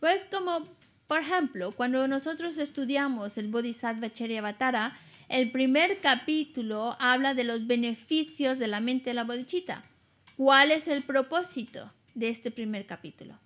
pues como, por ejemplo, cuando nosotros estudiamos el Bodhisattva Charyavatara, el primer capítulo habla de los beneficios de la mente de la bodhichitta. ¿Cuál es el propósito de este primer capítulo?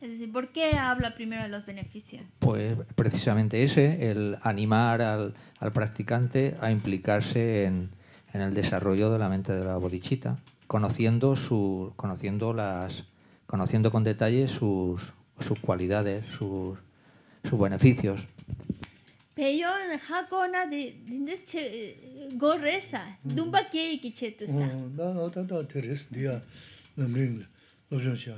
Es decir, ¿por qué habla primero de los beneficios? Pues precisamente ese, el animar al, practicante a implicarse en, el desarrollo de la mente de la bodichita, conociendo, su, conociendo, las, conociendo con detalle sus, sus cualidades, sus, sus beneficios. Pues, pues,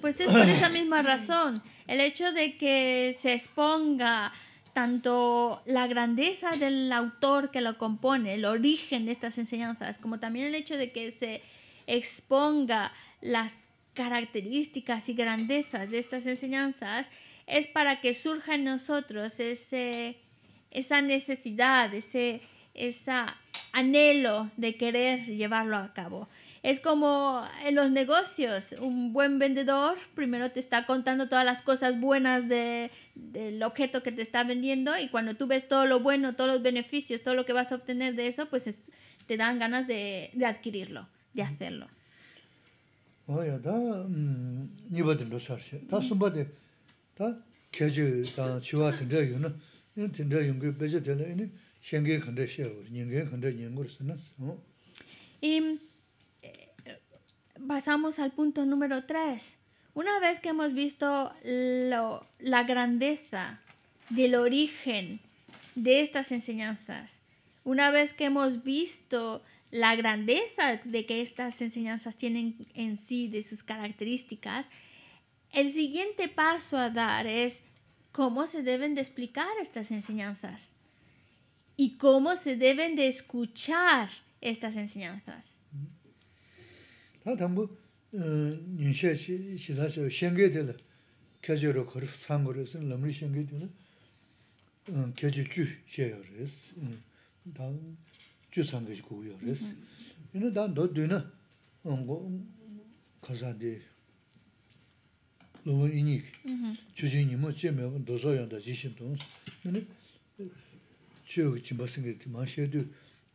pues es por esa misma razón, el hecho de que se exponga tanto la grandeza del autor que lo compone, el origen de estas enseñanzas, como también el hecho de que se exponga las características y grandezas de estas enseñanzas es para que surja en nosotros esa necesidad, ese anhelo de querer llevarlo a cabo. Es como en los negocios, un buen vendedor primero te está contando todas las cosas buenas del objeto que te está vendiendo y cuando tú ves todo lo bueno, todos los beneficios, todo lo que vas a obtener de eso, pues te dan ganas de adquirirlo, de hacerlo y hmm, hmm. eh, pasamos al punto número tres. una vez que hemos visto la grandeza del origen de estas enseñanzas una vez que hemos visto la grandeza de que estas enseñanzas tienen en sí, de sus características, el siguiente paso a dar es cómo se deben de explicar estas enseñanzas y cómo se deben de escuchar estas enseñanzas. chū sāngā chī kūyō rēs. Yīnā dā ndō 이닉 ngō kāsā dē, lōwa yīnī, chū chī yīnī mō chē mē wā ndō sō yāndā jī shīn tōngs. Yīnā chū yō kī chī mbā sāngā dē, mā shē dē,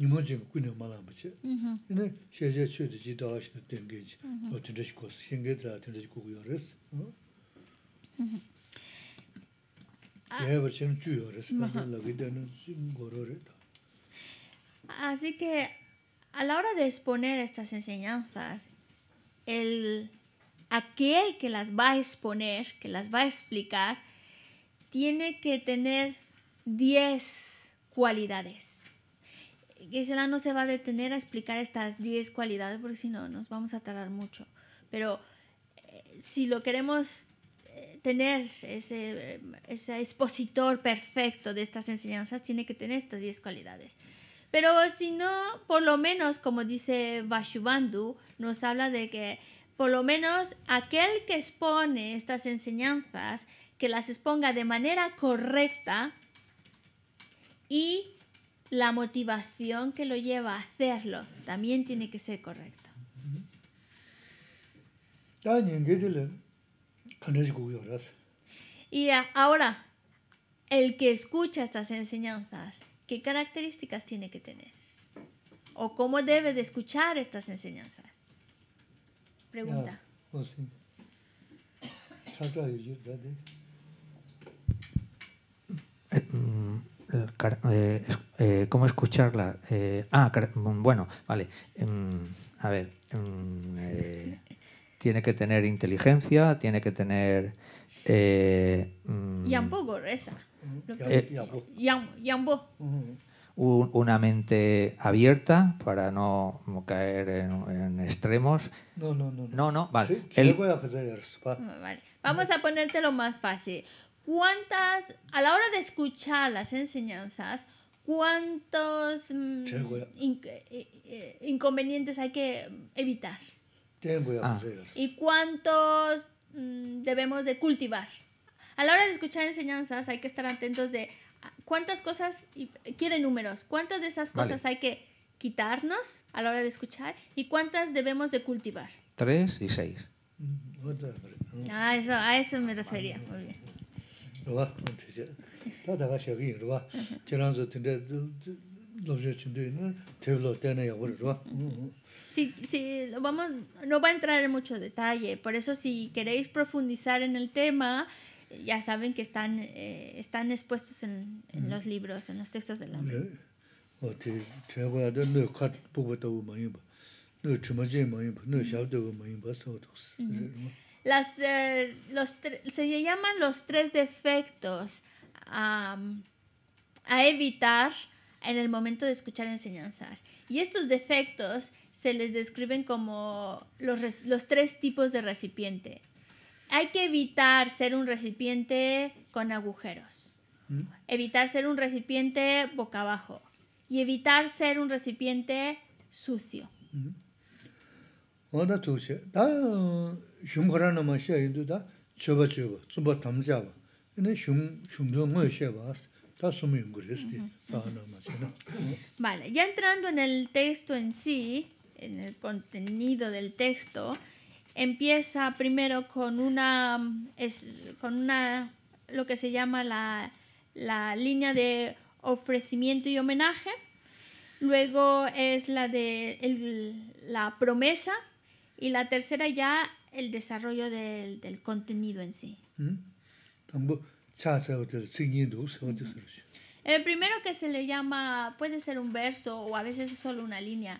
yī mō chī ngā chū jī rēs. nō chū rēs, nō rō Así que a la hora de exponer estas enseñanzas, el, aquel que las va a exponer, que las va a explicar, tiene que tener 10 cualidades. Gisela no se va a detener a explicar estas 10 cualidades porque si no nos vamos a tardar mucho. Pero eh, si lo queremos eh, tener, ese, ese expositor perfecto de estas enseñanzas, tiene que tener estas 10 cualidades. Pero si no, por lo menos, como dice Vashubandhu, nos habla de que por lo menos aquel que expone estas enseñanzas, que las exponga de manera correcta y la motivación que lo lleva a hacerlo también tiene que ser correcta. Y eh, ahora, el que escucha estas enseñanzas ¿Qué características tiene que tener? ¿O cómo debe de escuchar estas enseñanzas? Pregunta. ¿Cómo escucharla? Eh, ah, mm, bueno, vale. Mm, a ver, mm, eh, tiene que tener inteligencia, tiene que tener... Eh, y un poco reza una mente abierta para no caer en, extremos. No, no, no. No, vale. a Vamos a ponértelo más fácil. ¿Cuántas, a la hora de escuchar las enseñanzas, cuántos mm, eh, eh, inconvenientes hay que evitar? Ah. ¿Y cuántos mm, debemos de cultivar? A la hora de escuchar enseñanzas hay que estar atentos de ah, cuántas cosas, quiere números, cuántas de esas cosas hay que quitarnos a la hora de escuchar y cuántas debemos de cultivar. Tres y seis. Mm, ah, eso, a eso me refería. Muy bien. Sí, sí, vamos, no va a entrar en mucho detalle, por eso si queréis profundizar en el tema, ya saben que están, eh, están expuestos en, en los libros, en los textos de la eh, los se llaman los tres defectos a evitar en el momento de escuchar enseñanzas. Y estos defectos se les describen como los, los tres tipos de recipiente hay que evitar ser un recipiente con agujeros, mm. evitar ser un recipiente boca abajo y evitar ser un recipiente sucio. Mm. Vale, ya entrando en el texto en sí, en el contenido del texto, empieza primero con una, es, con una lo que se llama la, la, línea de ofrecimiento y homenaje, luego es la de el, la promesa y la tercera ya el desarrollo del, del contenido en sí. El primero que se le llama puede ser un verso o a veces es solo una línea.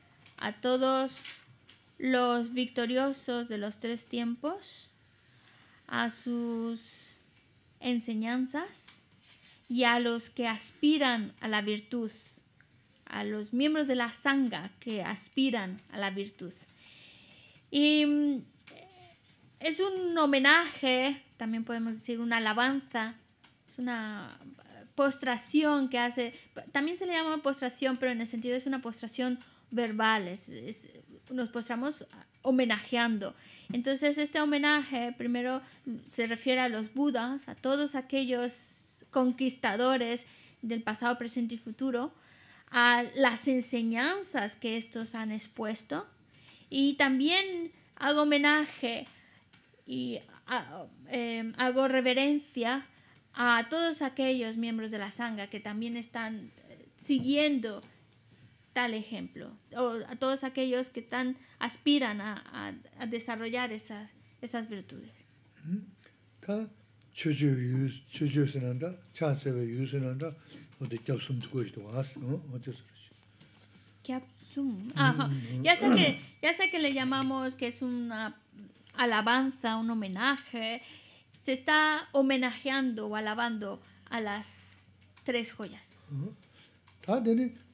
a todos los victoriosos de los tres tiempos, a sus enseñanzas y a los que aspiran a la virtud, a los miembros de la sangha que aspiran a la virtud. Y mm, es un homenaje, también podemos decir una alabanza, es una eh, postración que hace, también se le llama postración, pero en el sentido es una postración verbales, nos postramos homenajeando. Entonces este homenaje primero se refiere a los budas, a todos aquellos conquistadores del pasado, presente y futuro, a las enseñanzas que estos han expuesto y también hago homenaje y em, hago reverencia a todos aquellos miembros de la sangha que también están eh, siguiendo tal ejemplo, o a todos aquellos que tan aspiran a, a, desarrollar esas, esas virtudes. Ya sé que, ya sé que le llamamos que es una alabanza, un homenaje, se está homenajeando o alabando a las tres joyas.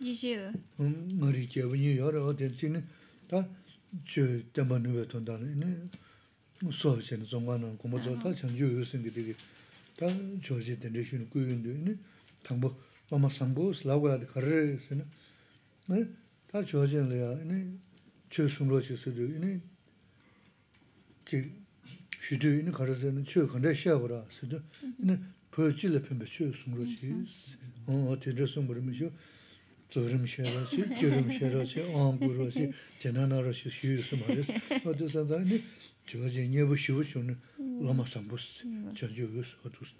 ngari jeba nyi yara o ten tini ta che tenpa nubwe tonda nini soho che ni zongwa nang ta chan juu yusin ki digi ta cho che ten reshu ni kuyun du nini tangbo mama sambu sila di ta po tsurim sherachi, kirim sherachi, angurasi, tenanarashi shiyusu maris. Adi sadani, chaji nyebu shivu shuni lama sambus, chaji yus otus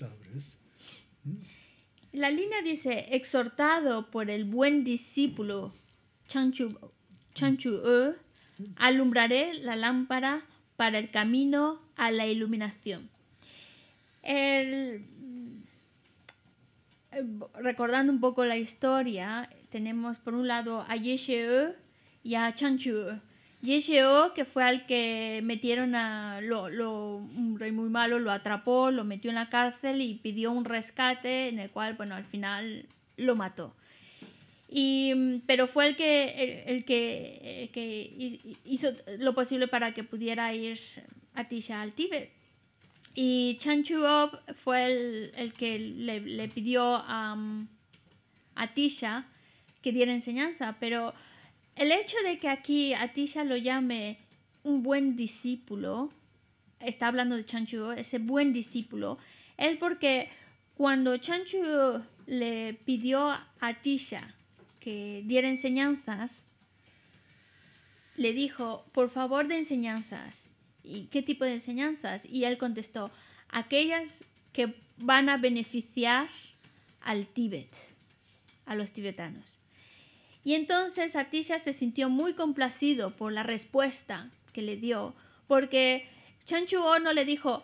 La línea dice, exhortado por el buen discípulo Chanchu, Chanchu e, alumbraré la lámpara para el camino a la iluminación. El recordando un poco la historia, tenemos por un lado a Yesheo y a Chanchu. Yesheo, que fue al que metieron a lo, un rey muy malo, lo atrapó, lo metió en la cárcel y pidió un rescate, en el cual, bueno, al final lo mató. pero fue el que, el, que, el que hizo lo posible para que pudiera ir a Tisha al Tíbet y Chan fue el, que le, pidió a, Tisha que diera enseñanza, pero el hecho de que aquí Tisha lo llame un buen discípulo, está hablando de Chan ese buen discípulo, es porque cuando Chan le pidió a Tisha que diera enseñanzas, le dijo, por favor de enseñanzas, ¿Y qué tipo de enseñanzas? Y él contestó, aquellas que van a beneficiar al Tíbet, a los tibetanos. Y entonces Atisha se sintió muy complacido por la respuesta que le dio, porque Chanchuo no le dijo,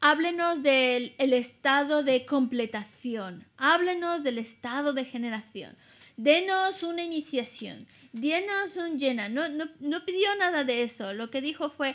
háblenos del estado de completación, háblenos del estado de generación, denos una iniciación, denos un llena. no pidió nada de eso, lo que dijo fue,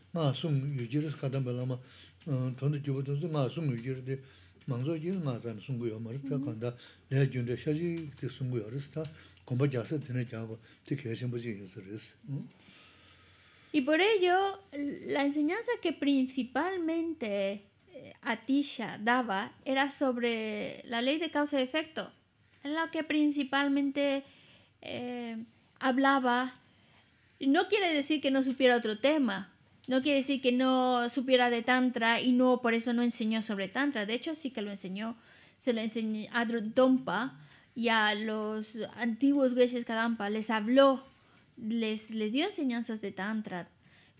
Y por ello, la enseñanza que principalmente eh, Atisha daba era sobre la ley de causa y efecto, en la que principalmente eh, hablaba. No quiere decir que no supiera otro tema, no quiere decir que no supiera de Tantra y no por eso no enseñó sobre Tantra. De hecho, sí que lo enseñó. Se lo enseñó a Dompa y a los antiguos Geshes Kadampa. Les habló, les, les dio enseñanzas de Tantra.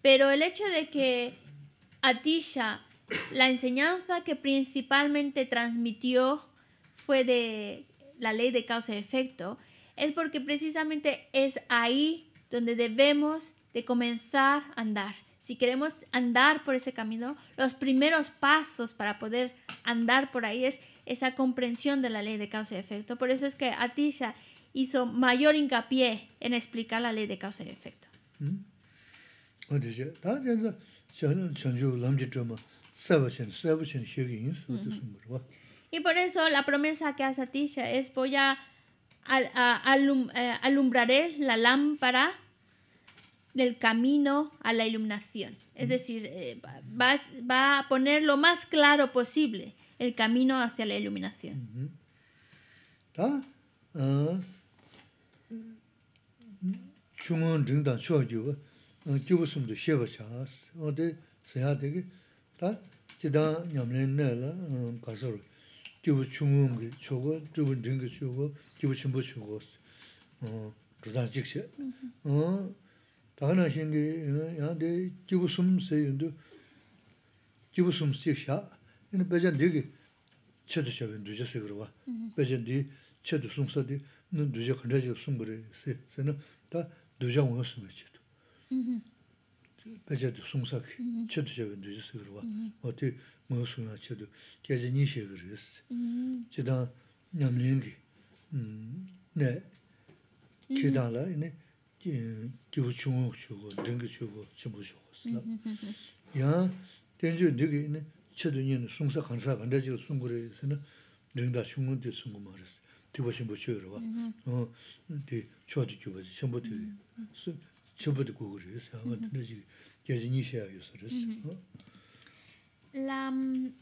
Pero el hecho de que Atisha, la enseñanza que principalmente transmitió fue de la ley de causa y efecto, es porque precisamente es ahí donde debemos de comenzar a andar si queremos andar por ese camino, los primeros pasos para poder andar por ahí es esa comprensión de la ley de causa y efecto. Por eso es que Atisha hizo mayor hincapié en explicar la ley de causa y efecto. Y por eso la promesa que hace Atisha es voy a, eh, alumbrar la lámpara del camino a la iluminación. Es decir, eh, va, a poner lo más claro posible el camino hacia la iluminación. 다나 신기 야데 지부숨 세윤도 지부숨 시샤 이는 배전 되게 쳐드셔면 두셔서 그러와 배전 뒤 쳐도 숨서디 눈 두셔 건져지 숨 세는 다 두셔 오셨으면 쳐도 배전 숨서 쳐드셔면 두셔서 그러와 어디 뭐 숨나 쳐도 계제 니셔 음 지다 냠랭기 음네 기다라 이네 La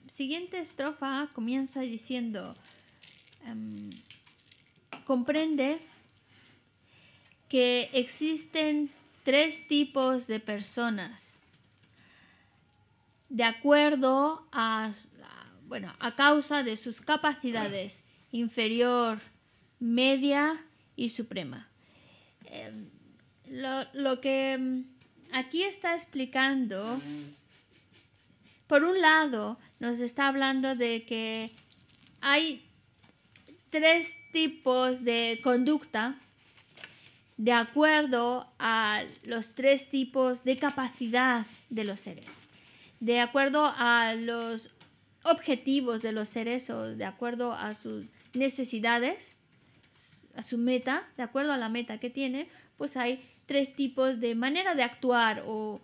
siguiente estrofa comienza diciendo, em, comprende que existen tres tipos de personas de acuerdo a, bueno, a causa de sus capacidades inferior, media y suprema. Em, lo, lo, que em, aquí está explicando, por un lado, nos está hablando de que hay tres tipos de conducta de acuerdo a los tres tipos de capacidad de los seres, de acuerdo a los objetivos de los seres o de acuerdo a sus necesidades, a su meta, de acuerdo a la meta que tiene, pues hay tres tipos de manera de actuar o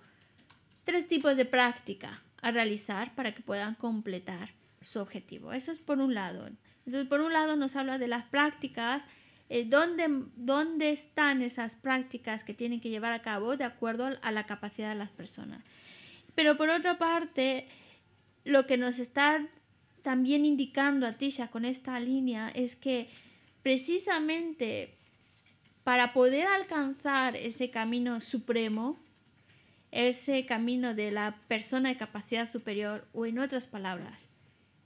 tres tipos de práctica a realizar para que puedan completar su objetivo. Eso es por un lado. Entonces, por un lado nos habla de las prácticas, eh, ¿dónde, dónde están esas prácticas que tienen que llevar a cabo de acuerdo a la capacidad de las personas. Pero por otra parte, lo que nos está también indicando Atisha con esta línea es que precisamente para poder alcanzar ese camino supremo, ese camino de la persona de capacidad superior, o en otras palabras,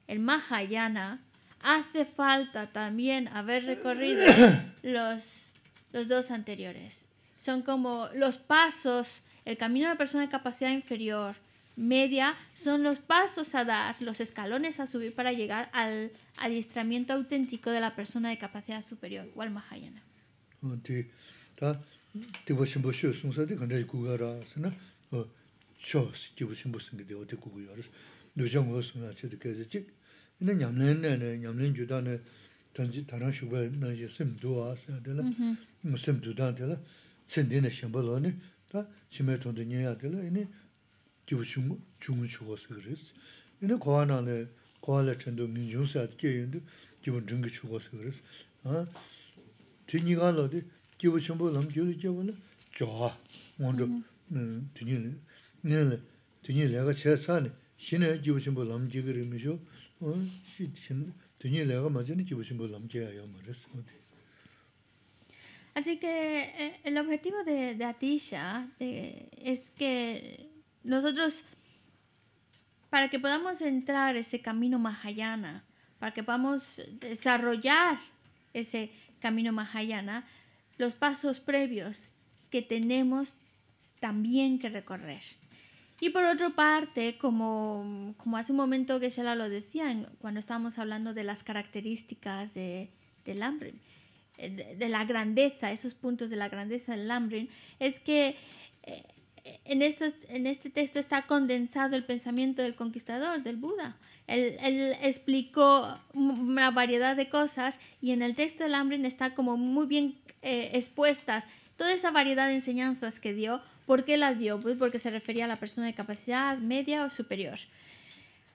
el Mahayana, hace falta también haber recorrido los, los dos anteriores. Son como los pasos, el camino de la persona de capacidad inferior, media, son los pasos a dar, los escalones a subir para llegar al adiestramiento auténtico de la persona de capacidad superior, o al Mahayana. ina ñamlen nene, ñamlen juda nene, tanji tarang shubay nanshi sim duwa sa mm-hmm. dila, sim dudan dila, tsindina shimba lo nene, ta shimei tonda nyaya dila, ina gibu chungu, chungu chugo mm-hmm. mm, sa giris. Ina kuwa nane, kuwa la chendo minchung sa dhi kya yindu, gibu chungu chugo sa Así que eh, el objetivo de, Atisha es que nosotros, para que podamos entrar ese camino Mahayana, para que podamos desarrollar ese camino Mahayana, los pasos previos que tenemos también que recorrer. Y por otra parte, como, como hace un momento que Shela lo decía, cuando estábamos hablando de las características de, del eh, de, la grandeza, esos puntos de la grandeza del Lambrin, es que eh, en, estos, en este texto está condensado el pensamiento del conquistador, del Buda. Él, él, explicó una variedad de cosas y en el texto del Lambrin está como muy bien eh, expuestas toda esa variedad de enseñanzas que dio ¿Por qué las dio? Pues porque se refería a la persona de capacidad media o superior.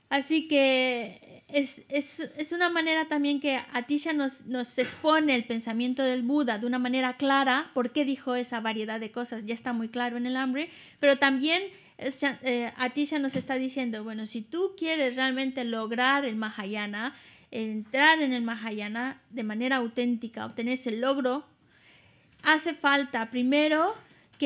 Así que es, una manera también que Atisha nos, nos expone el pensamiento del Buda de una manera clara, por qué dijo esa variedad de cosas, ya está muy claro en el hambre, pero también eh, Atisha nos está diciendo, bueno, si tú quieres realmente lograr el Mahayana, entrar en el Mahayana de manera auténtica, obtener ese logro, hace falta primero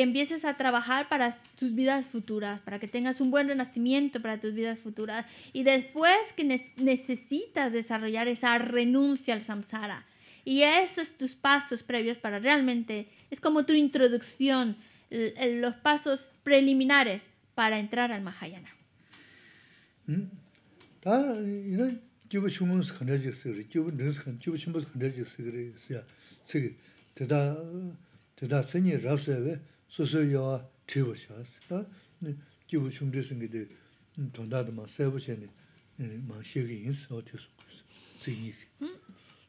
empieces a trabajar para tus vidas futuras, para que tengas un buen renacimiento para tus vidas futuras. Y después que necesitas desarrollar esa renuncia al samsara. Y esos tus pasos previos para realmente, es como tu introducción, los pasos preliminares para entrar al Mahayana. Mm.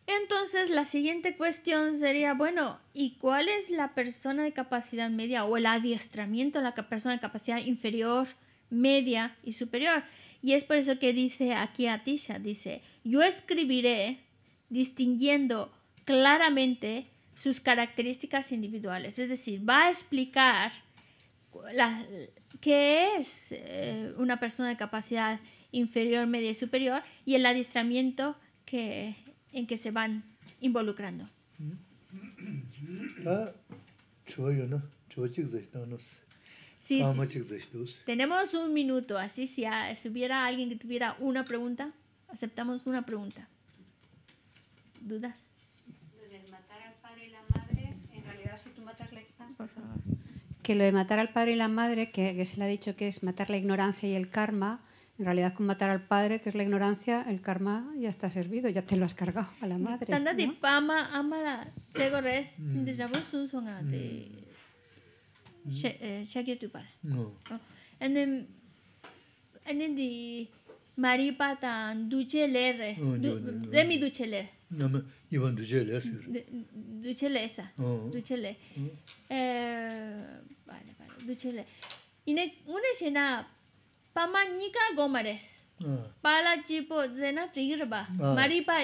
Entonces la siguiente cuestión sería, bueno, ¿y cuál es la persona de capacidad media o el adiestramiento la persona de capacidad inferior, media y superior? Y es por eso que dice aquí Atisha, dice, yo escribiré distinguiendo claramente sus características individuales. Es decir, va a explicar la, qué es eh, una persona de capacidad inferior, media y superior y el adiestramiento que, en que se van involucrando. Ah, sí, tenemos un minuto, así si hubiera alguien que tuviera una pregunta, aceptamos una pregunta. ¿Dudas? si tú matas la ah, ignorancia, Que lo de matar al padre y la madre, que, que, se le ha dicho que es matar la ignorancia y el karma, en realidad con matar al padre, que es la ignorancia, el karma ya está servido, ya te lo has cargado a la madre. Tanda de pama amara, segores, es, mm. de rabón sun son a de... Mm. Eh, Shagyo tu para. No. And then, and then de maripata, duche De demi duche nama ᱤᱵᱚᱱ duche le asir. ᱮ ᱵᱟᱞᱮ ᱵᱟᱞᱮ duche ᱤᱱᱮ ᱩᱱᱮ bale, duche le. Ine, una xena, pama nika goma res. Pala jipo zena tigirba, mariba,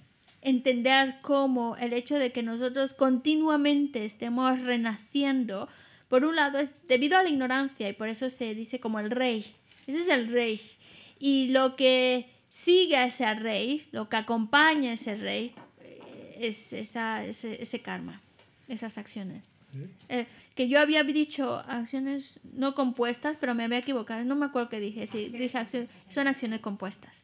entender cómo el hecho de que nosotros continuamente estemos renaciendo, por un lado es debido a la ignorancia y por eso se dice como el rey. Ese es el rey. Y lo que sigue a ese rey, lo que acompaña a ese rey, eh, es esa, ese, ese karma, esas acciones. Eh, que yo había dicho acciones no compuestas, pero me había equivocado. No me acuerdo qué dije. Sí, dije son acciones compuestas.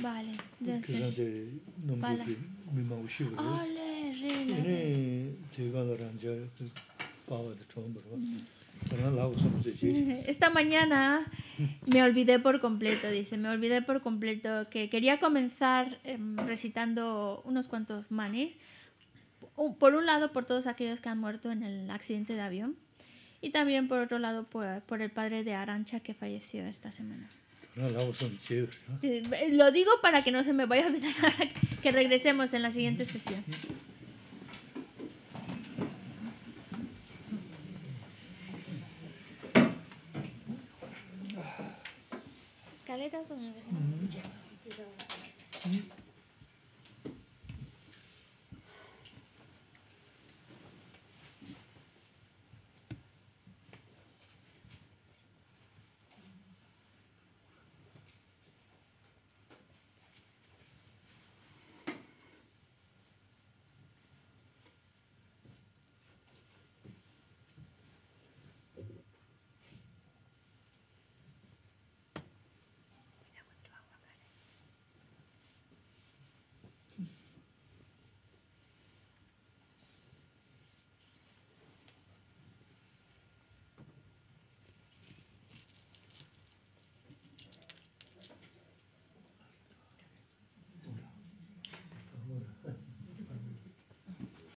Vale. Esta mañana me olvidé por completo, dice, me olvidé por completo que quería comenzar em, recitando unos cuantos manis, por un lado por todos aquellos que han muerto en el accidente de avión y también por otro lado por, por el padre de Arancha que falleció esta semana son chidos. Eh, lo digo para que no se me vaya a olvidar que regresemos en la siguiente sesión. ¿Caletas